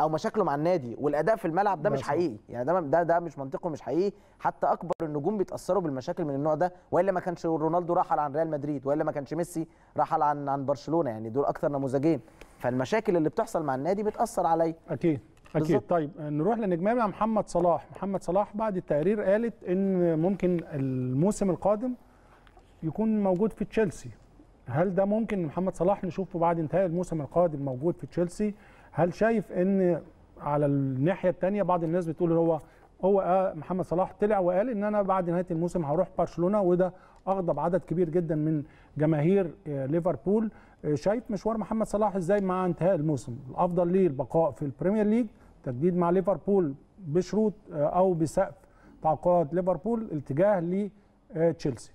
او مشاكله مع النادي والاداء في الملعب ده مش حقيقي يعني ده ده ده مش منطقي ومش حقيقي حتى اكبر النجوم بيتاثروا بالمشاكل من النوع ده والا ما كانش رونالدو رحل عن ريال مدريد والا ما كانش ميسي رحل عن عن برشلونه يعني دول اكثر نموذجين فالمشاكل اللي بتحصل مع النادي بتاثر عليا اكيد اكيد بالزبط. طيب نروح لنجمنا محمد صلاح محمد صلاح بعد التقرير قالت ان ممكن الموسم القادم يكون موجود في تشيلسي هل ده ممكن محمد صلاح نشوفه بعد انتهاء الموسم القادم موجود في تشيلسي هل شايف ان على الناحيه الثانيه بعض الناس بتقول هو هو آه، محمد صلاح طلع وقال ان انا بعد نهايه الموسم هروح برشلونه وده اغضب عدد كبير جدا من جماهير آه، ليفربول آه، شايف مشوار محمد صلاح ازاي مع انتهاء الموسم الافضل ليه البقاء في البريمير ليج تجديد مع ليفربول بشروط او بسقف تعاقدات ليفربول الاتجاه لتشيلسي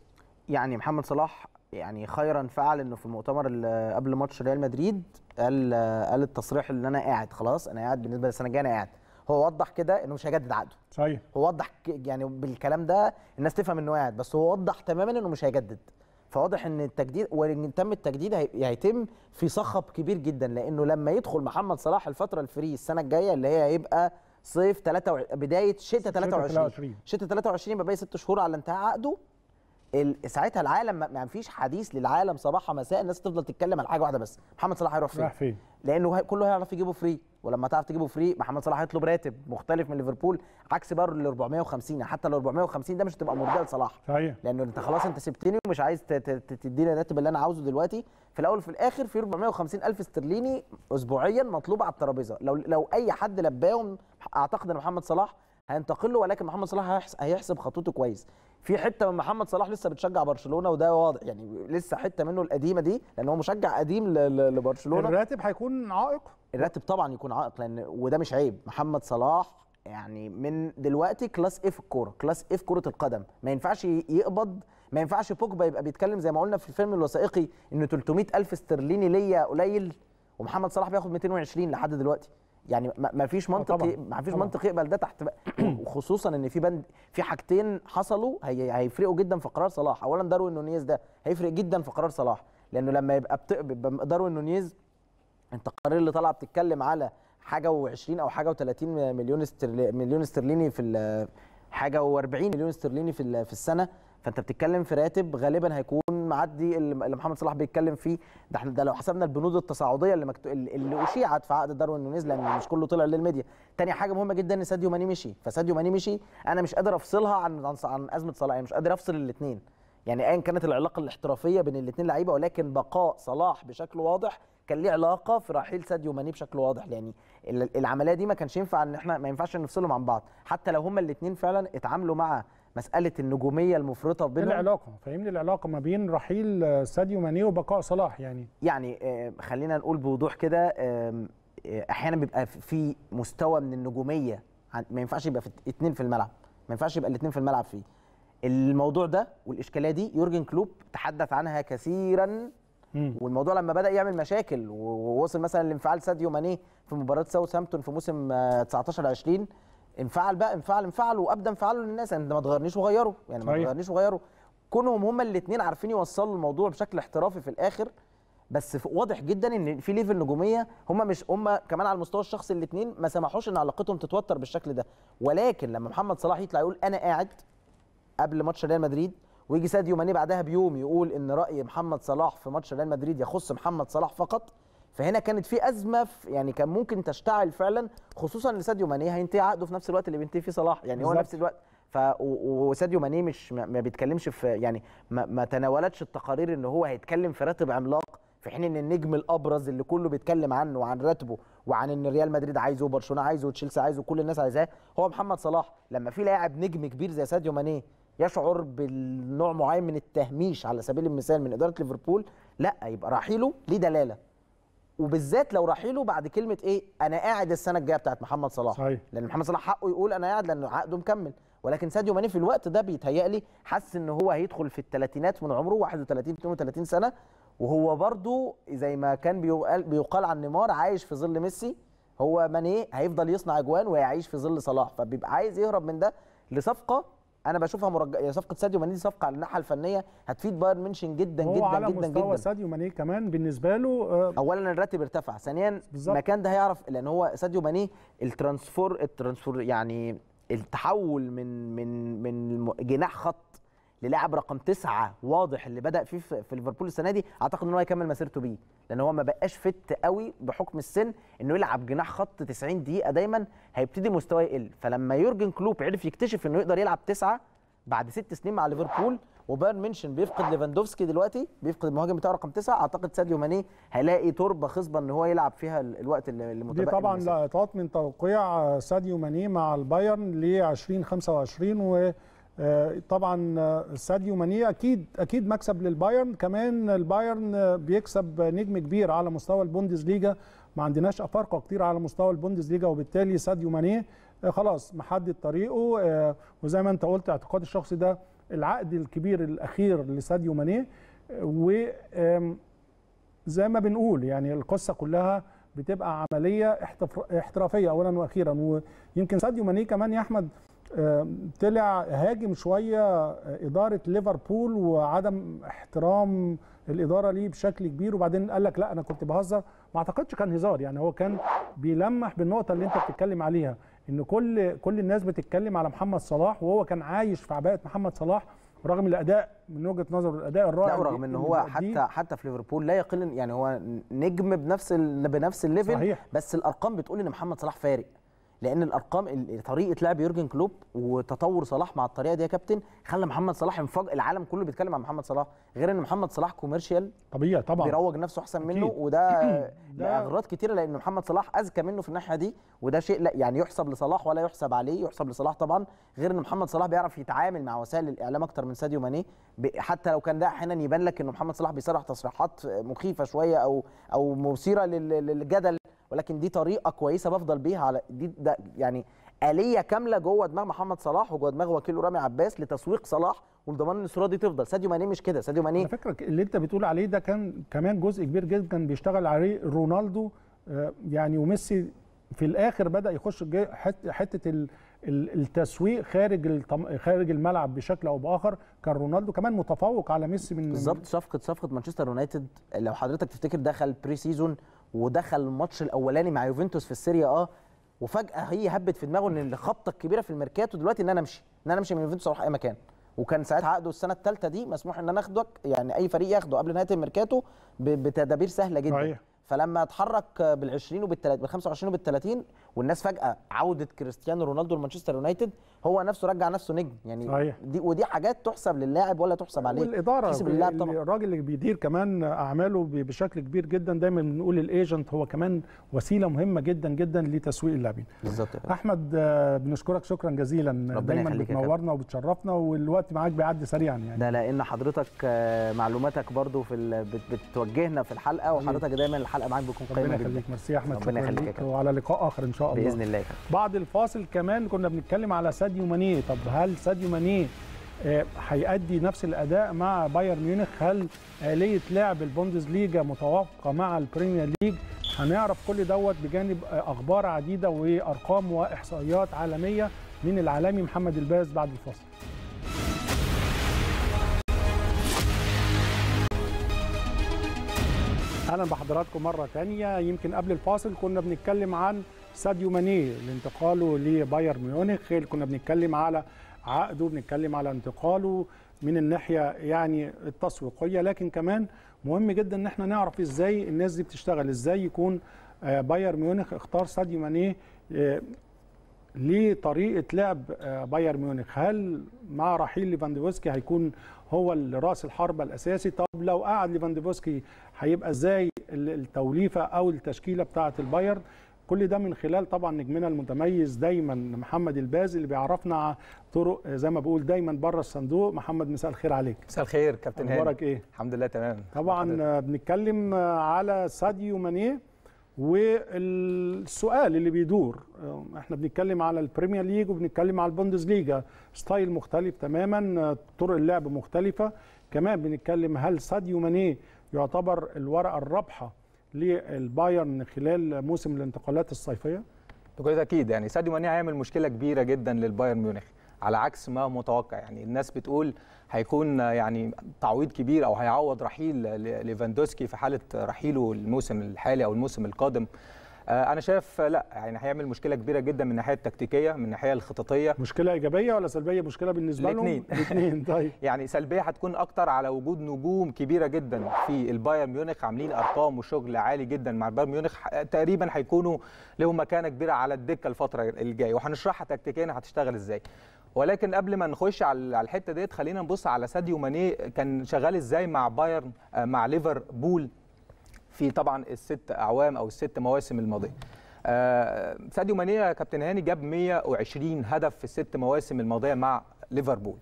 يعني محمد صلاح يعني خيرا فعل انه في المؤتمر اللي قبل ماتش ريال مدريد قال قال التصريح اللي انا قاعد خلاص انا قاعد بالنسبه للسنه الجايه انا قاعد هو وضح كده انه مش هيجدد عقده صحيح هو وضح يعني بالكلام ده الناس تفهم انه قاعد بس هو وضح تماما انه مش هيجدد فواضح ان التجديد وان تم التجديد هيتم في صخب كبير جدا لانه لما يدخل محمد صلاح الفتره الفري السنه الجايه اللي هي هيبقى صيف و... بدايه شتاء 23 شتاء 23 يبقى باقي ست شهور على انتهاء عقده ساعتها العالم ما فيش حديث للعالم صباحا مساء الناس تفضل تتكلم على حاجه واحده بس محمد صلاح هيروح فين؟ فين؟ لانه كله هيعرف يجيبه فري ولما تعرف تجيبه فري محمد صلاح هيطلب راتب مختلف من ليفربول عكس بره ال 450 يعني حتى لو 450 ده مش هتبقى مرضيه لصلاح صحيح لانه انت خلاص انت سبتني ومش عايز تديني الراتب اللي انا عاوزه دلوقتي في الاول وفي الاخر في 450 الف استرليني اسبوعيا مطلوب على الترابيزه لو لو اي حد لباهم اعتقد ان محمد صلاح هينتقل له ولكن محمد صلاح هيحسب خطوته كويس في حته من محمد صلاح لسه بتشجع برشلونه وده واضح يعني لسه حته منه القديمه دي لان هو مشجع قديم لبرشلونه الراتب هيكون عائق الراتب طبعا يكون عائق لان وده مش عيب محمد صلاح يعني من دلوقتي كلاس ايه في الكوره كلاس ايه في كره القدم ما ينفعش يقبض ما ينفعش بوجبا يبقى بيتكلم زي ما قلنا في الفيلم الوثائقي ان 300 الف استرليني ليا قليل ومحمد صلاح بياخد 220 لحد دلوقتي يعني ما فيش منطق ما فيش آه، منطق يقبل ده تحت <clears throat> وخصوصا ان في بند في حاجتين حصلوا هي هيفرقوا جدا في قرار صلاح اولا داروين نونيز ده هيفرق جدا في قرار صلاح لانه لما يبقى داروين نونيز انت القرار اللي طالعه بتتكلم على حاجه و20 او حاجه و30 مليون استرليني مليون استرليني في حاجه و40 مليون استرليني في في السنه فانت بتتكلم في راتب غالبا هيكون المعدي اللي محمد صلاح بيتكلم فيه ده احنا ده لو حسبنا البنود التصاعديه اللي مكتو... اللي اشيعت في عقد داروين نونيز لان مش كله طلع للميديا تاني حاجه مهمه جدا ان ساديو ماني مشي فساديو ماني مشي انا مش قادر افصلها عن عن, عن ازمه صلاح يعني مش قادر افصل الاثنين يعني ايا كانت العلاقه الاحترافيه بين الاثنين لعيبه ولكن بقاء صلاح بشكل واضح كان ليه علاقه في رحيل ساديو ماني بشكل واضح يعني العمليه دي ما كانش ينفع ان احنا ما ينفعش نفصلهم عن بعض حتى لو هما الاثنين فعلا اتعاملوا مع مساله النجوميه المفرطه بينهم العلاقه فاهمني العلاقه ما بين رحيل آه، ساديو ماني وبقاء صلاح يعني يعني آه، خلينا نقول بوضوح كده آه، احيانا بيبقى في مستوى من النجوميه ما ينفعش يبقى في اتنين في الملعب ما ينفعش يبقى الاثنين في الملعب فيه الموضوع ده والاشكاليه دي يورجن كلوب تحدث عنها كثيرا والموضوع لما بدا يعمل مشاكل ووصل مثلا لانفعال ساديو ماني في مباراه ساوثهامبتون في موسم 19 20 انفعل بقى انفعل انفعل وابدا انفعله للناس انت يعني ما تغيرنيش وغيره يعني ما تغيرنيش وغيره كونهم هما الاثنين عارفين يوصلوا الموضوع بشكل احترافي في الاخر بس واضح جدا ان في ليفل نجوميه هم مش هم كمان على المستوى الشخصي الاثنين ما سمحوش ان علاقتهم تتوتر بالشكل ده ولكن لما محمد صلاح يطلع يقول انا قاعد قبل ماتش ريال مدريد ويجي ساديو ماني بعدها بيوم يقول ان راي محمد صلاح في ماتش ريال مدريد يخص محمد صلاح فقط فهنا كانت في ازمه في يعني كان ممكن تشتعل فعلا خصوصا ان ساديو ماني هينتهي عقده في نفس الوقت اللي بينتهي فيه صلاح يعني هو نفس الوقت ف وساديو ماني مش ما بيتكلمش في يعني ما, ما تناولتش التقارير ان هو هيتكلم في راتب عملاق في حين ان النجم الابرز اللي كله بيتكلم عنه وعن راتبه وعن ان ريال مدريد عايزه وبرشلونه عايزه وتشيلسي عايزه وكل الناس عايزاه هو محمد صلاح لما في لاعب نجم كبير زي ساديو ماني يشعر بالنوع معين من التهميش على سبيل المثال من اداره ليفربول لا يبقى رحيله ليه دلاله وبالذات لو رحيله بعد كلمه ايه انا قاعد السنه الجايه بتاعت محمد صلاح صحيح. لان محمد صلاح حقه يقول انا قاعد لان عقده مكمل ولكن ساديو ماني في الوقت ده بيتهيألي حس ان هو هيدخل في الثلاثينات من عمره 31 32 سنه وهو برده زي ما كان بيقال بيقال عن نيمار عايش في ظل ميسي هو ماني هيفضل يصنع اجوان ويعيش في ظل صلاح فبيبقى عايز يهرب من ده لصفقه انا بشوفها مرج... صفقه ساديو ماني دي صفقه على الناحيه الفنيه هتفيد بايرن ميونشن جدا هو جدا على جدا مستوى جدا ساديو ماني كمان بالنسبه له آه اولا الراتب ارتفع ثانيا المكان ده هيعرف لان هو ساديو ماني الترانسفور الترانسفور يعني التحول من من من جناح خط للاعب رقم تسعة واضح اللي بدا فيه في ليفربول السنه دي اعتقد ان هو هيكمل مسيرته بيه لان هو ما بقاش فت قوي بحكم السن انه يلعب جناح خط 90 دقيقه دايما هيبتدي مستواه يقل فلما يورجن كلوب عرف يكتشف انه يقدر يلعب تسعة بعد ست سنين مع ليفربول وبايرن ميونشن بيفقد ليفاندوفسكي دلوقتي بيفقد المهاجم بتاعه رقم تسعة اعتقد ساديو ماني هيلاقي تربه خصبه ان هو يلعب فيها الوقت اللي متبقي دي طبعا لقطات من توقيع ساديو ماني مع البايرن ل 2025 و آه، طبعا آه، ساديو ماني اكيد اكيد مكسب للبايرن كمان البايرن آه، بيكسب نجم كبير على مستوى ليجا ما عندناش افارقه كتير على مستوى ليجا وبالتالي ساديو ماني خلاص محدد طريقه وزي ما انت قلت اعتقاد الشخصي ده العقد الكبير الاخير لساديو ماني و زي ما بنقول يعني القصه كلها بتبقى عمليه احترافيه اولا واخيرا ويمكن ساديو ماني كمان يا احمد طلع هاجم شويه آه، اداره ليفربول وعدم احترام الاداره ليه بشكل كبير وبعدين قال لك لا انا كنت بهزر ما اعتقدش كان هزار يعني هو كان بيلمح بالنقطه اللي انت بتتكلم عليها ان كل كل الناس بتتكلم على محمد صلاح وهو كان عايش في عباءه محمد صلاح رغم الاداء من وجهه نظر الاداء الرائع لا ورغم ان هو حتى حتى في ليفربول لا يقل يعني هو نجم بنفس بنفس الليفل صحيح. بس الارقام بتقول ان محمد صلاح فارق لان الارقام طريقه لعب يورجن كلوب وتطور صلاح مع الطريقه دي يا كابتن خلى محمد صلاح انفجر العالم كله بيتكلم عن محمد صلاح غير ان محمد صلاح كوميرشال طبيعي طبعا بيروج نفسه احسن منه أكيد. وده لاغراض <clears throat> <clears throat> كتيره لان محمد صلاح اذكى منه في الناحيه دي وده شيء لا يعني يحسب لصلاح ولا يحسب عليه يحسب لصلاح طبعا غير ان محمد صلاح بيعرف يتعامل مع وسائل الاعلام اكتر من ساديو ماني حتى لو كان ده احيانا يبان لك ان محمد صلاح بيصرح تصريحات مخيفه شويه او او مثيره للجدل ولكن دي طريقه كويسه بفضل بيها على دي ده يعني اليه كامله جوه دماغ محمد صلاح وجوه دماغ وكيله رامي عباس لتسويق صلاح ولضمان ان الصوره دي تفضل ساديو ماني مش كده ساديو ماني على فكره اللي انت بتقول عليه ده كان كمان جزء كبير جدا بيشتغل عليه رونالدو آه، يعني وميسي في الاخر بدا يخش حته التسويق خارج خارج الملعب بشكل او باخر كان رونالدو كمان متفوق على ميسي من بالظبط صفقه صفقه مانشستر يونايتد لو حضرتك تفتكر دخل بري سيزون ودخل الماتش الاولاني مع يوفنتوس في السيريا اه وفجاه هي هبت في دماغه ان الخبطه الكبيره في الميركاتو دلوقتي ان انا امشي ان انا امشي من يوفنتوس اروح اي مكان وكان ساعتها عقده السنه الثالثه دي مسموح ان انا اخدك يعني اي فريق ياخده قبل نهايه الميركاتو بتدابير سهله جدا صحيح. فلما اتحرك بال20 وبال25 وبال30 والناس فجاه عوده كريستيانو رونالدو لمانشستر يونايتد هو نفسه رجع نفسه نجم يعني صحيح. دي ودي حاجات تحسب للاعب ولا تحسب عليه والاداره تحسب للاعب طبعا الراجل اللي بيدير كمان اعماله بشكل كبير جدا دايما بنقول الايجنت هو كمان وسيله مهمه جدا جدا لتسويق اللاعبين بالظبط احمد آه، بنشكرك شكرا جزيلا دايما بتنورنا وبتشرفنا والوقت معاك بيعدي سريعا يعني ده لان حضرتك آه، معلوماتك برضو في ال... بتوجهنا في الحلقه وحضرتك دايما الحلقه معاك بتكون قيمه جدا ربنا يخليك ميرسي يا احمد شكرا وعلى لقاء اخر ان شاء الله الله باذن الله بعد الفاصل كمان كنا بنتكلم على ساديو ماني طب هل ساديو ماني آه، هيأدي نفس الاداء مع بايرن ميونخ هل آلية لعب البوندز ليجا متوافقه مع البريمير ليج هنعرف كل دوت بجانب آه، اخبار عديده وارقام واحصائيات عالميه من العالمي محمد الباز بعد الفاصل اهلا بحضراتكم مره ثانيه يمكن قبل الفاصل كنا بنتكلم عن ساديو ماني لانتقاله لبايرن ميونخ كنا بنتكلم على عقده بنتكلم على انتقاله من الناحيه يعني التسويقيه لكن كمان مهم جدا ان احنا نعرف ازاي الناس دي بتشتغل ازاي يكون آه، بايرن ميونخ اختار ساديو ماني آه، لطريقه لعب آه، بايرن ميونخ هل مع رحيل ليفاندوفسكي هيكون هو راس الحربه الاساسي طب لو قعد ليفاندوفسكي هيبقى ازاي التوليفه او التشكيله بتاعه البايرن كل ده من خلال طبعا نجمنا المتميز دايما محمد الباز اللي بيعرفنا طرق زي ما بقول دايما بره الصندوق محمد مساء الخير عليك مساء الخير كابتن هاني اخبارك ايه الحمد لله تمام طبعا بنتكلم على ساديو مانيه والسؤال اللي بيدور احنا بنتكلم على البريمير ليج وبنتكلم على البوندس ليجا ستايل مختلف تماما طرق اللعب مختلفه كمان بنتكلم هل ساديو مانيه يعتبر الورقه الرابحه للبايرن خلال موسم الانتقالات الصيفيه بكل تاكيد يعني ساديو ماني هيعمل مشكله كبيره جدا للبايرن ميونخ على عكس ما متوقع يعني الناس بتقول هيكون يعني تعويض كبير او هيعوض رحيل ليفاندوسكي في حاله رحيله الموسم الحالي او الموسم القادم آه، انا شايف آه، لا يعني هيعمل مشكله كبيره جدا من الناحيه التكتيكيه من الناحيه الخططيه مشكله ايجابيه ولا سلبيه مشكله بالنسبه الاثنين. لهم الاثنين <laughs> طيب يعني سلبيه هتكون اكتر على وجود نجوم كبيره جدا في البايرن ميونخ عاملين ارقام وشغل عالي جدا مع البايرن ميونخ تقريبا هيكونوا لهم مكانه كبيره على الدكه الفتره الجايه وهنشرحها تكتيكيا هتشتغل ازاي ولكن قبل ما نخش على الحته ديت خلينا نبص على ساديو ماني كان شغال ازاي مع بايرن آه، مع ليفربول في طبعا الست اعوام او الست مواسم الماضيه آه ساديو ماني يا كابتن هاني جاب 120 هدف في الست مواسم الماضيه مع ليفربول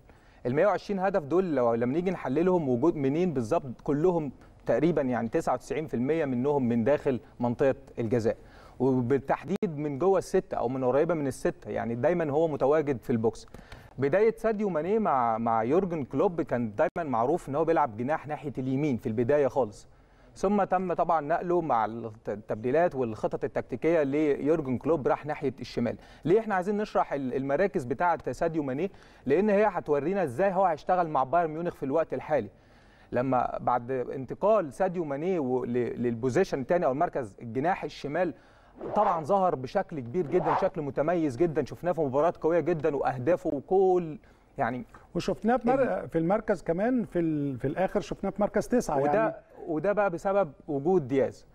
ال 120 هدف دول لو لما نيجي نحللهم وجود منين بالظبط كلهم تقريبا يعني 99% منهم من داخل منطقه الجزاء وبالتحديد من جوه السته او من قريبه من السته يعني دايما هو متواجد في البوكس بدايه ساديو ماني مع مع يورجن كلوب كان دايما معروف ان هو بيلعب جناح ناحيه اليمين في البدايه خالص ثم تم طبعا نقله مع التبديلات والخطط التكتيكيه ليورجن كلوب راح ناحيه الشمال ليه احنا عايزين نشرح المراكز بتاعه ساديو ماني لان هي هتورينا ازاي هو هيشتغل مع بايرن ميونخ في الوقت الحالي لما بعد انتقال ساديو ماني للبوزيشن الثاني او المركز الجناح الشمال طبعا ظهر بشكل كبير جدا شكل متميز جدا شفناه في مباريات قويه جدا واهدافه وكل يعني وشفناه في, في المركز كمان في في الاخر شفناه في مركز تسعه وده يعني وده بقى بسبب وجود دياز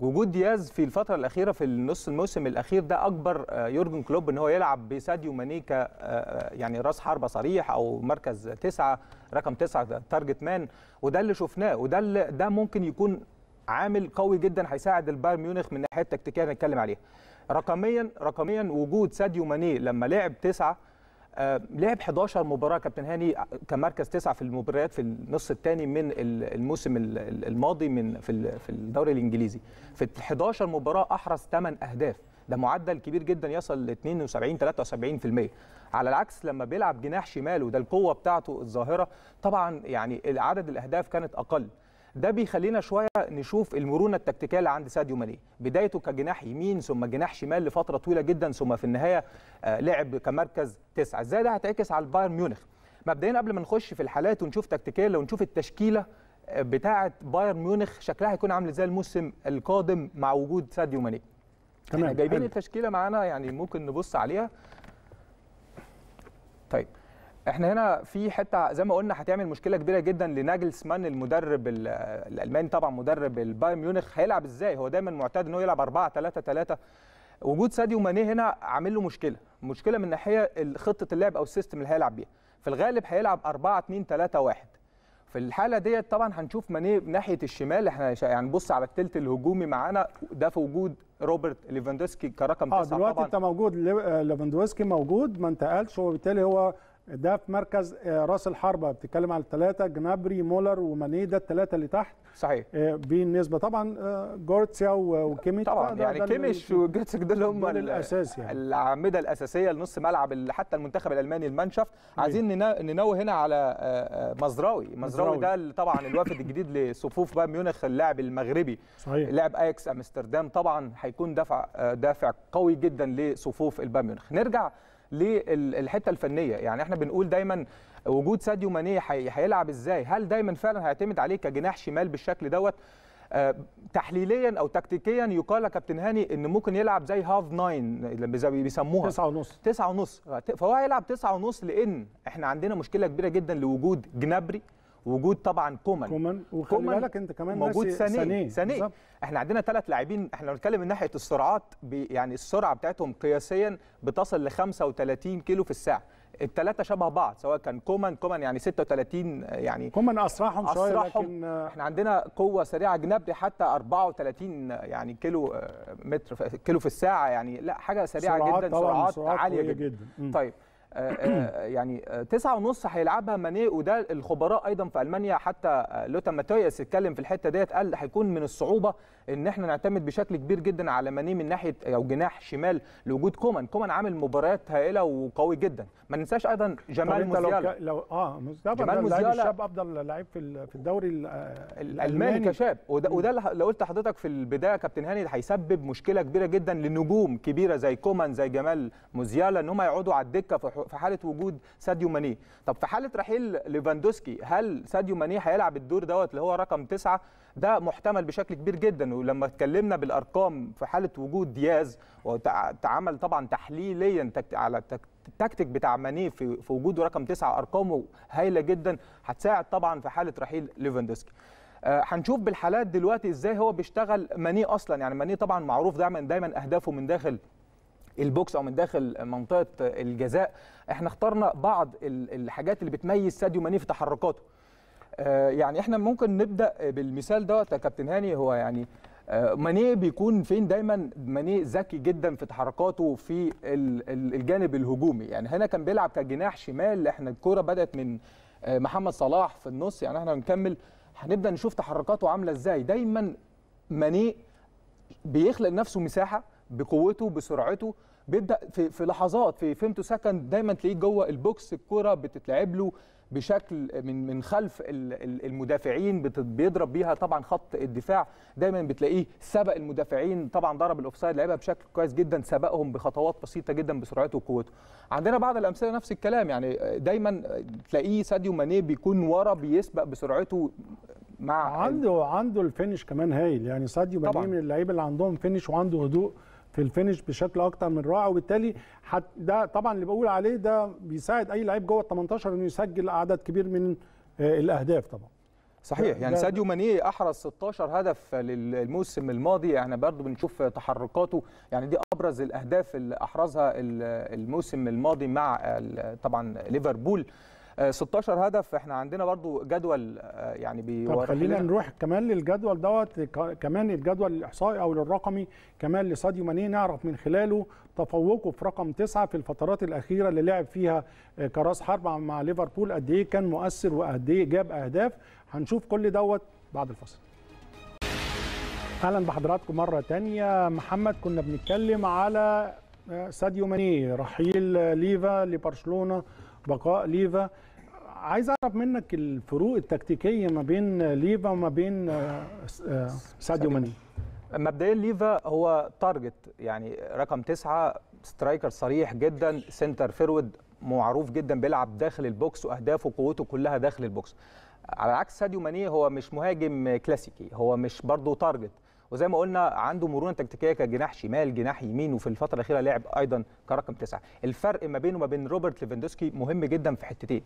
وجود دياز في الفترة الأخيرة في النص الموسم الأخير ده أكبر آه، يورجن كلوب إن هو يلعب بساديو ماني ك آه، آه، يعني راس حربة صريح أو مركز تسعة رقم تسعة تارجت مان وده اللي شفناه وده اللي ده ممكن يكون عامل قوي جدا هيساعد البايرن ميونخ من الناحية التكتيكية هنتكلم عليها. رقميا رقميا وجود ساديو ماني لما لعب تسعة آه، لعب 11 مباراه كابتن هاني آه، كمركز تسعه في المباريات في النص الثاني من الموسم الماضي من في في الدوري الانجليزي في 11 مباراه احرز 8 اهداف ده معدل كبير جدا يصل ل 72 73% على العكس لما بيلعب جناح شمال وده القوه بتاعته الظاهره طبعا يعني عدد الاهداف كانت اقل ده بيخلينا شويه نشوف المرونه التكتيكيه اللي عند ساديو ماني بدايته كجناح يمين ثم جناح شمال لفتره طويله جدا ثم في النهايه آه، لعب كمركز تسعه ازاي ده هتعكس على البايرن ميونخ مبدئيا قبل ما نخش في الحالات ونشوف تكتيكيا لو نشوف التشكيله آه، بتاعه بايرن ميونخ شكلها هيكون عامل ازاي الموسم القادم مع وجود ساديو ماني تمام جايبين حل. التشكيله معانا يعني ممكن نبص عليها طيب احنا هنا في حته زي ما قلنا هتعمل مشكله كبيره جدا لناجلسمان المدرب الالماني طبعا مدرب البايرن ميونخ هيلعب ازاي هو دايما معتاد ان هو يلعب 4 3 3 وجود ساديو ماني هنا عامل له مشكله مشكله من ناحيه خطه اللعب او السيستم اللي هيلعب بيها في الغالب هيلعب 4 2 3 1 في الحاله ديت طبعا هنشوف ماني ناحيه الشمال احنا يعني بص على الثلث الهجومي معانا ده في وجود روبرت ليفاندوسكي كرقم 9 آه طبعا دلوقتي انت موجود آه، ليفاندوسكي موجود ما انتقلش وبالتالي هو ده في مركز آه، راس الحربه بتتكلم على الثلاثه جنابري مولر وماني ده الثلاثه اللي تحت صحيح آه، بالنسبه طبعا آه، جورتسيا وكيميتش طبعا يعني ده يعني كيميش وجورتسيا دول هم الاساس يعني. الاعمده الاساسيه لنص ملعب حتى المنتخب الالماني المانشافت عايزين ننوه هنا على مزراوي مزراوي ده اللي طبعا الوافد الجديد لصفوف بايرن ميونخ اللاعب المغربي صحيح لاعب اياكس امستردام طبعا هيكون دافع دافع قوي جدا لصفوف البايرن ميونخ نرجع للحته الفنيه يعني احنا بنقول دايما وجود ساديو ماني هيلعب ازاي هل دايما فعلا هيعتمد عليه كجناح شمال بالشكل دوت آه، تحليليا او تكتيكيا يقال كابتن هاني ان ممكن يلعب زي هاف ناين اللي بيسموها تسعة ونص تسعة ونص فهو هيلعب تسعة ونص لان احنا عندنا مشكله كبيره جدا لوجود جنابري وجود طبعا كومان كومان وخلي بالك انت كمان موجود سانيه سانيه احنا عندنا ثلاث لاعبين احنا لو بنتكلم من ناحيه السرعات يعني السرعه بتاعتهم قياسيا بتصل ل 35 كيلو في الساعه الثلاثه شبه بعض سواء كان كومان كومان يعني 36 يعني كومان اسرعهم شويه لكن آه، احنا عندنا قوه سريعه جنابري حتى 34 يعني كيلو آه، متر كيلو في الساعه يعني لا حاجه سريعه سرعات جدا طبعاً سرعات, سرعات عاليه جدا, جداً. طيب آه، آه، يعني آه، تسعة ونص هيلعبها ماني وده الخبراء ايضا في المانيا حتى لوتا ماتياس اتكلم في الحته ديت قال هيكون من الصعوبه ان احنا نعتمد بشكل كبير جدا على ماني من ناحيه او جناح شمال لوجود كومان كومان عامل مباريات هائله وقوي جدا ما ننساش ايضا جمال موزيالا لو, لو اه جمال موزيالا شاب افضل لعيب في في الدوري الالماني كشاب وده, وده اللي قلت لحضرتك في البدايه كابتن هاني هيسبب مشكله كبيره جدا لنجوم كبيره زي كومان زي جمال موزيالا ان هم يقعدوا على الدكه في في حاله وجود ساديو ماني طب في حاله رحيل ليفاندوسكي هل ساديو ماني هيلعب الدور دوت اللي هو رقم تسعة ده محتمل بشكل كبير جدا ولما اتكلمنا بالارقام في حاله وجود دياز وتعمل طبعا تحليليا على التكتيك بتاع ماني في, في وجوده رقم تسعة ارقامه هايله جدا هتساعد طبعا في حاله رحيل ليفاندوسكي آه، هنشوف بالحالات دلوقتي ازاي هو بيشتغل ماني اصلا يعني ماني طبعا معروف دايما دايما اهدافه من داخل البوكس او من داخل منطقه الجزاء احنا اخترنا بعض الحاجات اللي بتميز ساديو ماني في تحركاته آه، يعني احنا ممكن نبدا بالمثال دوت يا كابتن هاني هو يعني آه، ماني بيكون فين دايما ماني ذكي جدا في تحركاته في الجانب الهجومي يعني هنا كان بيلعب كجناح شمال احنا الكوره بدات من آه، محمد صلاح في النص يعني احنا هنكمل هنبدا نشوف تحركاته عامله ازاي دايما ماني بيخلق لنفسه مساحه بقوته بسرعته بيبدا في, في لحظات في فيمتو سكند دايما تلاقيه جوه البوكس الكوره بتتلعب له بشكل من من خلف المدافعين بيضرب بيها طبعا خط الدفاع دايما بتلاقيه سبق المدافعين طبعا ضرب الاوفسايد لعبها بشكل كويس جدا سبقهم بخطوات بسيطه جدا بسرعته وقوته عندنا بعض الامثله نفس الكلام يعني دايما تلاقيه ساديو ماني بيكون ورا بيسبق بسرعته مع عنده عنده الفينش كمان هايل يعني ساديو ماني من اللعيبه اللي عندهم فينش وعنده هدوء في الفينش بشكل اكتر من رائع وبالتالي ده طبعا اللي بقول عليه ده بيساعد اي لعيب جوه ال 18 انه يسجل عدد كبير من آه، الاهداف طبعا صحيح يعني ساديو ماني احرز 16 هدف للموسم الماضي احنا يعني برضو بنشوف تحركاته يعني دي ابرز الاهداف اللي احرزها الموسم الماضي مع طبعا ليفربول 16 آه، هدف احنا عندنا برضو جدول آه، يعني بيورينا طب خلينا نروح كمان للجدول دوت كمان الجدول الاحصائي او الرقمي كمان لساديو ماني نعرف من خلاله تفوقه في رقم تسعة في الفترات الأخيرة اللي لعب فيها آه، كراس حرب مع ليفربول قد إيه كان مؤثر وقد إيه جاب أهداف هنشوف كل دوت بعد الفصل أهلا بحضراتكم مرة تانية محمد كنا بنتكلم على ساديو ماني رحيل ليفا لبرشلونة بقاء ليفا عايز اعرف منك الفروق التكتيكيه ما بين ليفا وما بين آه، آه، ساديو ماني مبدئيا ليفا هو تارجت يعني رقم تسعة سترايكر صريح جدا سنتر فيرود معروف جدا بيلعب داخل البوكس واهدافه وقوته كلها داخل البوكس على عكس ساديو ماني هو مش مهاجم كلاسيكي هو مش برضه تارجت وزي ما قلنا عنده مرونه تكتيكيه كجناح شمال جناح يمين وفي الفتره الاخيره لعب ايضا كرقم تسعه الفرق ما بينه وما بين روبرت ليفاندوسكي مهم جدا في حتتين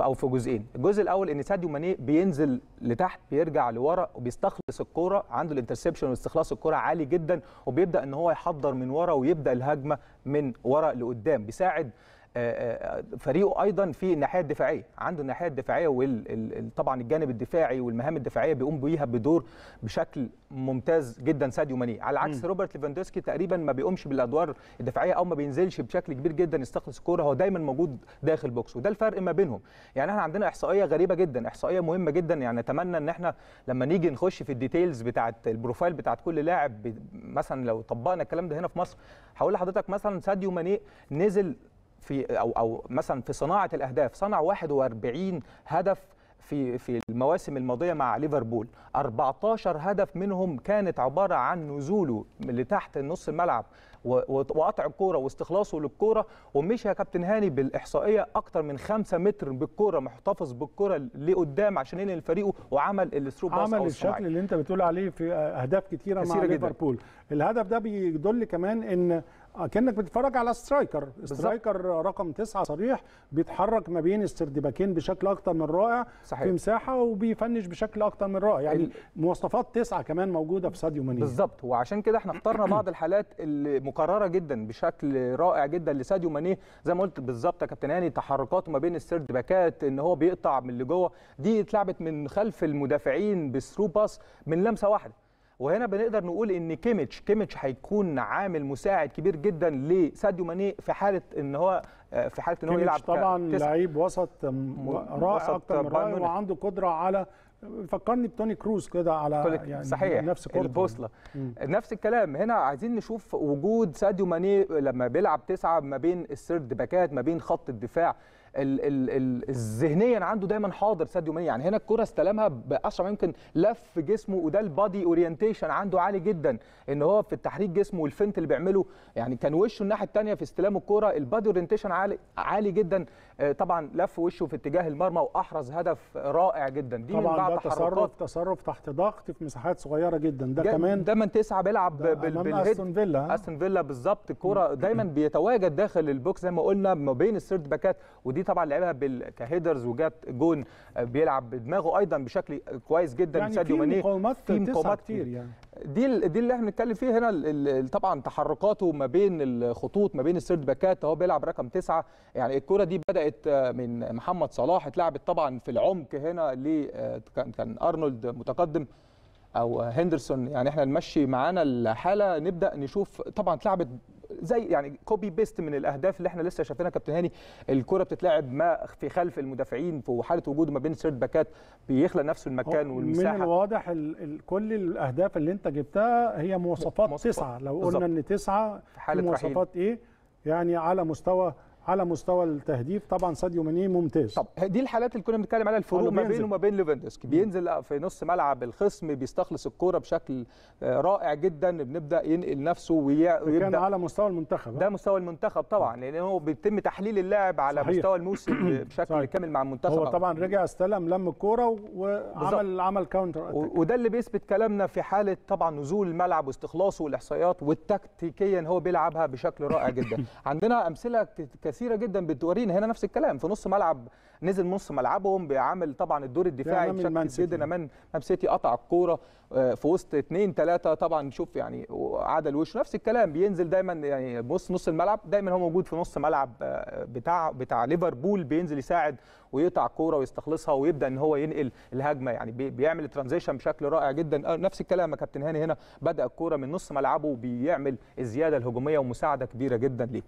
او في جزئين الجزء الاول ان ساديو ماني بينزل لتحت بيرجع لورا وبيستخلص الكوره عنده الانترسبشن واستخلاص الكوره عالي جدا وبيبدا ان هو يحضر من ورا ويبدا الهجمه من ورا لقدام بيساعد آه، آه، فريقه ايضا في الناحيه الدفاعيه عنده الناحيه الدفاعيه وطبعا الجانب الدفاعي والمهام الدفاعيه بيقوم بيها بدور بشكل ممتاز جدا ساديو ماني على عكس م. روبرت ليفاندوسكي تقريبا ما بيقومش بالادوار الدفاعيه او ما بينزلش بشكل كبير جدا يستخلص الكوره هو دايما موجود داخل بوكس وده الفرق ما بينهم يعني احنا عندنا احصائيه غريبه جدا احصائيه مهمه جدا يعني نتمنى ان احنا لما نيجي نخش في الديتيلز بتاعه البروفايل بتاعه كل لاعب مثلا لو طبقنا الكلام ده هنا في مصر هقول لحضرتك مثلا ساديو ماني نزل في او او مثلا في صناعه الاهداف صنع 41 هدف في في المواسم الماضيه مع ليفربول 14 هدف منهم كانت عباره عن نزوله لتحت نص الملعب وقطع الكوره واستخلاصه للكوره ومشي يا كابتن هاني بالاحصائيه اكتر من 5 متر بالكوره محتفظ بالكوره لقدام عشان ينقل فريقه وعمل الثرو باس عمل الشكل اللي انت بتقول عليه في اهداف كتيرة مع ليفربول الهدف ده بيدل كمان ان آه، كانك بتتفرج على سترايكر سترايكر رقم تسعة صريح بيتحرك ما بين السردباكين بشكل اكتر من رائع صحيح. في مساحه وبيفنش بشكل اكتر من رائع يعني ال... مواصفات تسعة كمان موجوده في ساديو ماني بالظبط وعشان كده احنا اخترنا بعض الحالات مكرره جدا بشكل رائع جدا لساديو ماني زي ما قلت بالظبط يا كابتن هاني تحركاته ما بين السردباكات ان هو بيقطع من اللي جوه دي اتلعبت من خلف المدافعين بثرو باس من لمسه واحده وهنا بنقدر نقول ان كيميتش كيميتش هيكون عامل مساعد كبير جدا لساديو ماني في حاله ان هو آه، في حاله ان هو يلعب طبعا لعيب وسط رائع وسط اكتر من رائع وعنده قدره على فكرني بتوني كروز كده على يعني صحيح نفس كورته يعني. البوصله نفس الكلام هنا عايزين نشوف وجود ساديو ماني لما بيلعب تسعه ما بين السيرد باكات ما بين خط الدفاع ال ال الذهنيا عنده دايما حاضر ساديو ماني يعني هنا الكره استلمها باسرع ما يمكن لف جسمه وده البادي اورينتيشن عنده عالي جدا ان هو في التحريك جسمه والفنت اللي بيعمله يعني كان وشه الناحيه الثانيه في استلام الكره البادي اورينتيشن عالي عالي جدا آه، طبعا لف وشه في اتجاه المرمى واحرز هدف رائع جدا دي طبعا من بعد ده تصرف تصرف تحت ضغط في مساحات صغيره جدا ده كمان دايما تسعى بيلعب بالهيد استون فيلا استون فيلا بالظبط الكوره دايما بيتواجد داخل البوكس زي ما قلنا ما بين السيرد باكات ودي طبعا لعبها كهيدرز وجات جون بيلعب بدماغه ايضا بشكل كويس جدا يعني ساديو ماني في مقاومات كتير يعني دي دي اللي احنا بنتكلم فيه هنا طبعا تحركاته ما بين الخطوط ما بين السيرد باكات اهو بيلعب رقم تسعه يعني الكره دي بدات من محمد صلاح اتلعبت طبعا في العمق هنا ل آه، كان ارنولد متقدم او هندرسون يعني احنا نمشي معانا الحاله نبدا نشوف طبعا اتلعبت زي يعني كوبي بيست من الاهداف اللي احنا لسه شايفينها كابتن هاني الكره بتتلعب ما في خلف المدافعين في حاله وجوده ما بين سيرت باكات بيخلى نفسه المكان والمساحه من الواضح كل الاهداف اللي انت جبتها هي مواصفات, تسعه لو قلنا ان تسعه في حاله مواصفات رحيل. ايه يعني على مستوى على مستوى التهديف طبعا ساديو ماني ممتاز طب دي الحالات اللي كنا بنتكلم عليها الفروق ما بينه وما بين ليفاندوسكي بينزل في نص ملعب الخصم بيستخلص الكوره بشكل آه، رائع جدا بنبدا ينقل نفسه ويبدا كان على مستوى المنتخب ده مستوى المنتخب طبعا لان يعني هو بيتم تحليل اللاعب على صحيح. مستوى الموسم <clears throat> بشكل صحيح. كامل مع المنتخب هو طبعا رجع استلم لم الكوره وعمل عمل كاونتر أتك. وده اللي بيثبت كلامنا في حاله طبعا نزول الملعب واستخلاصه والاحصائيات والتكتيكيا هو بيلعبها بشكل رائع جدا <clears throat> عندنا امثله كثيره جدا بتورينا هنا نفس الكلام في نص ملعب نزل نص ملعبهم بيعمل طبعا الدور الدفاعي بشكل جدا امام سيتي قطع الكوره آه، في وسط اثنين ثلاثه طبعا شوف يعني عدل الوش نفس الكلام بينزل دايما يعني بص نص الملعب دايما هو موجود في نص ملعب آه، بتاع بتاع ليفربول بينزل يساعد ويقطع كوره ويستخلصها ويبدا ان هو ينقل الهجمه يعني بيعمل ترانزيشن بشكل رائع جدا آه، نفس الكلام يا كابتن هاني هنا بدا الكوره من نص ملعبه وبيعمل الزياده الهجوميه ومساعده كبيره جدا ليه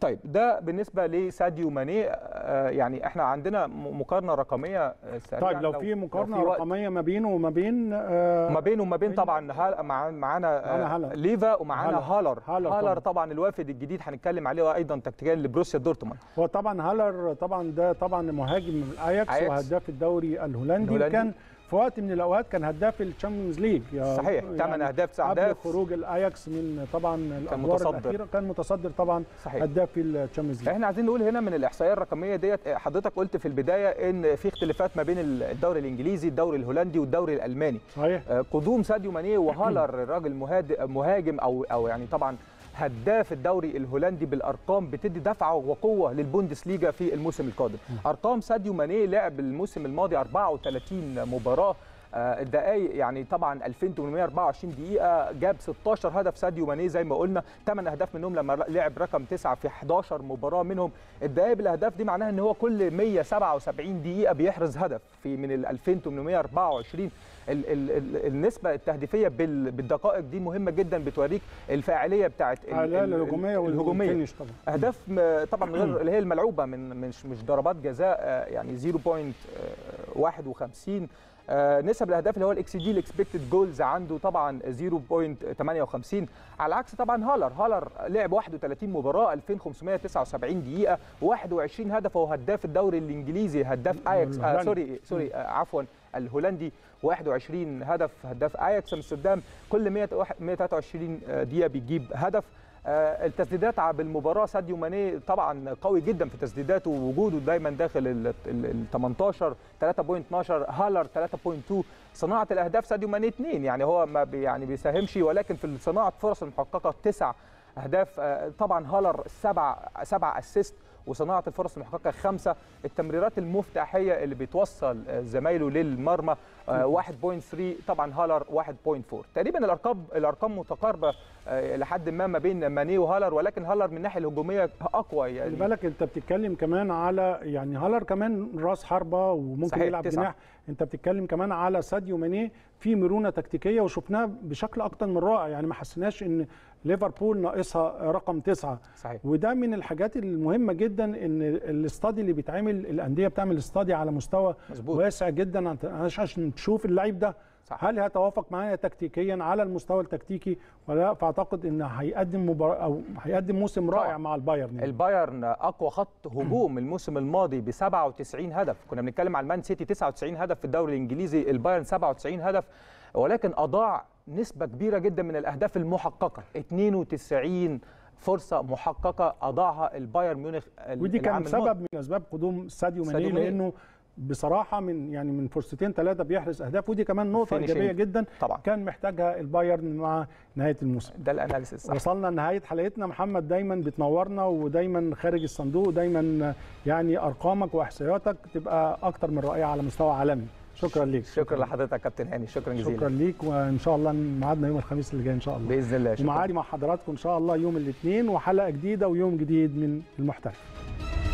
طيب ده بالنسبه لساديو ماني آه، يعني احنا عندنا مقارنه رقميه آه، سريعه طيب لو, لو في مقارنه لو في رقميه ما بينه وما بين آه ما بينه وما بين طبعا هال معانا آه ليفا ومعانا هالر هالر, هالر طبعا. الوافد الجديد هنتكلم عليه ايضا تكتيكيا لبروسيا دورتموند هو طبعا هالر طبعا ده طبعا مهاجم الاياكس وهداف الدوري الهولندي, الهولندي. كان في وقت من الاوقات كان هداف الشامبيونز ليج صحيح ثمان يعني اهداف تسع اهداف قبل خروج الاياكس من طبعا الادوار الاخيره كان متصدر طبعا صحيح. هداف الشامبيونز ليج احنا عايزين نقول هنا من الاحصائيه الرقميه ديت حضرتك قلت في البدايه ان في اختلافات ما بين الدوري الانجليزي الدوري الهولندي والدوري الالماني صحيح آه، قدوم ساديو ماني وهالر <clears throat> الراجل مهاجم او او يعني طبعا هداف الدوري الهولندي بالارقام بتدي دفعه وقوه ليجا في الموسم القادم ارقام ساديو ماني لعب الموسم الماضي 34 مباراه آه، الدقائق يعني طبعا 2824 دقيقه جاب 16 هدف ساديو ماني زي ما قلنا 8 اهداف منهم لما لعب رقم 9 في 11 مباراه منهم الدقائق بالاهداف دي معناها ان هو كل 177 دقيقه بيحرز هدف في من ال 2824 النسبه التهديفيه بالدقائق دي مهمه جدا بتوريك الفاعليه بتاعت الهجوميه والهجوميه طبعا اهداف طبعا غير <clears throat> اللي هي الملعوبه من مش مش ضربات جزاء آه، يعني 0.51 آه، آه، نسب الاهداف اللي هو الاكس دي الاكسبكتد جولز عنده طبعا 0.58 على عكس طبعا هالر هالر لعب 31 مباراه 2579 دقيقه 21 هدف وهو هداف الدوري الانجليزي هداف اياكس آه سوري سوري آه عفوا الهولندي 21 هدف هداف اياكس امستردام كل 123 دقيقه بيجيب هدف آه، التسديدات بالمباراه ساديو ماني طبعا قوي جدا في تسديداته ووجوده دايما داخل ال 18 3.12 هالر 3.2 صناعه الاهداف ساديو ماني 2 يعني هو ما بي يعني بيساهمش ولكن في صناعه فرص المحققه تسع اهداف آه، طبعا هالر سبع سبع اسيست وصناعه الفرص المحققه خمسه التمريرات المفتاحيه اللي بتوصل آه، زمايله للمرمى 1.3 آه، طبعا هالر 1.4 تقريبا الارقام الارقام متقاربه آه، لحد ما ما بين ماني وهالر ولكن هالر من الناحيه الهجوميه اقوى يعني خلي بالك انت بتتكلم كمان على يعني هالر كمان راس حربه وممكن يلعب جناح انت بتتكلم كمان على ساديو ماني في مرونه تكتيكيه وشفناها بشكل اكتر من رائع يعني ما حسيناش ان ليفربول ناقصها رقم تسعة صحيح. وده من الحاجات المهمه جدا ان الاستادي اللي بيتعمل الانديه بتعمل استادي على مستوى مزبوط. واسع جدا عشان تشوف اللعيب ده صح. هل هيتوافق معايا تكتيكيا على المستوى التكتيكي ولا لا فاعتقد ان هيقدم مبار... او هيقدم موسم رائع مع البايرن البايرن اقوى خط هجوم <clears throat> الموسم الماضي ب 97 هدف كنا بنتكلم على المان سيتي 99 هدف في الدوري الانجليزي البايرن 97 هدف ولكن اضاع نسبة كبيرة جدا من الأهداف المحققة 92 فرصه محققه اضاعها البايرن ميونخ ودي كان سبب من اسباب قدوم ساديو ماني لانه بصراحه من يعني من فرصتين ثلاثه بيحرز اهداف ودي كمان نقطه ايجابيه جدا طبعا. كان محتاجها البايرن مع نهايه الموسم ده الاناليسيس صح. وصلنا لنهايه حلقتنا محمد دايما بتنورنا ودايما خارج الصندوق ودايما يعني ارقامك واحصائياتك تبقى اكتر من رائعه على مستوى عالمي شكرا ليك شكرا, شكرا لحضرتك كابتن هاني شكرا جزيلا شكرا ليك وان شاء الله ميعادنا يوم الخميس اللي جاي ان شاء الله باذن الله شكرا ومعادي مع حضراتكم ان شاء الله يوم الاثنين وحلقه جديده ويوم جديد من المحترف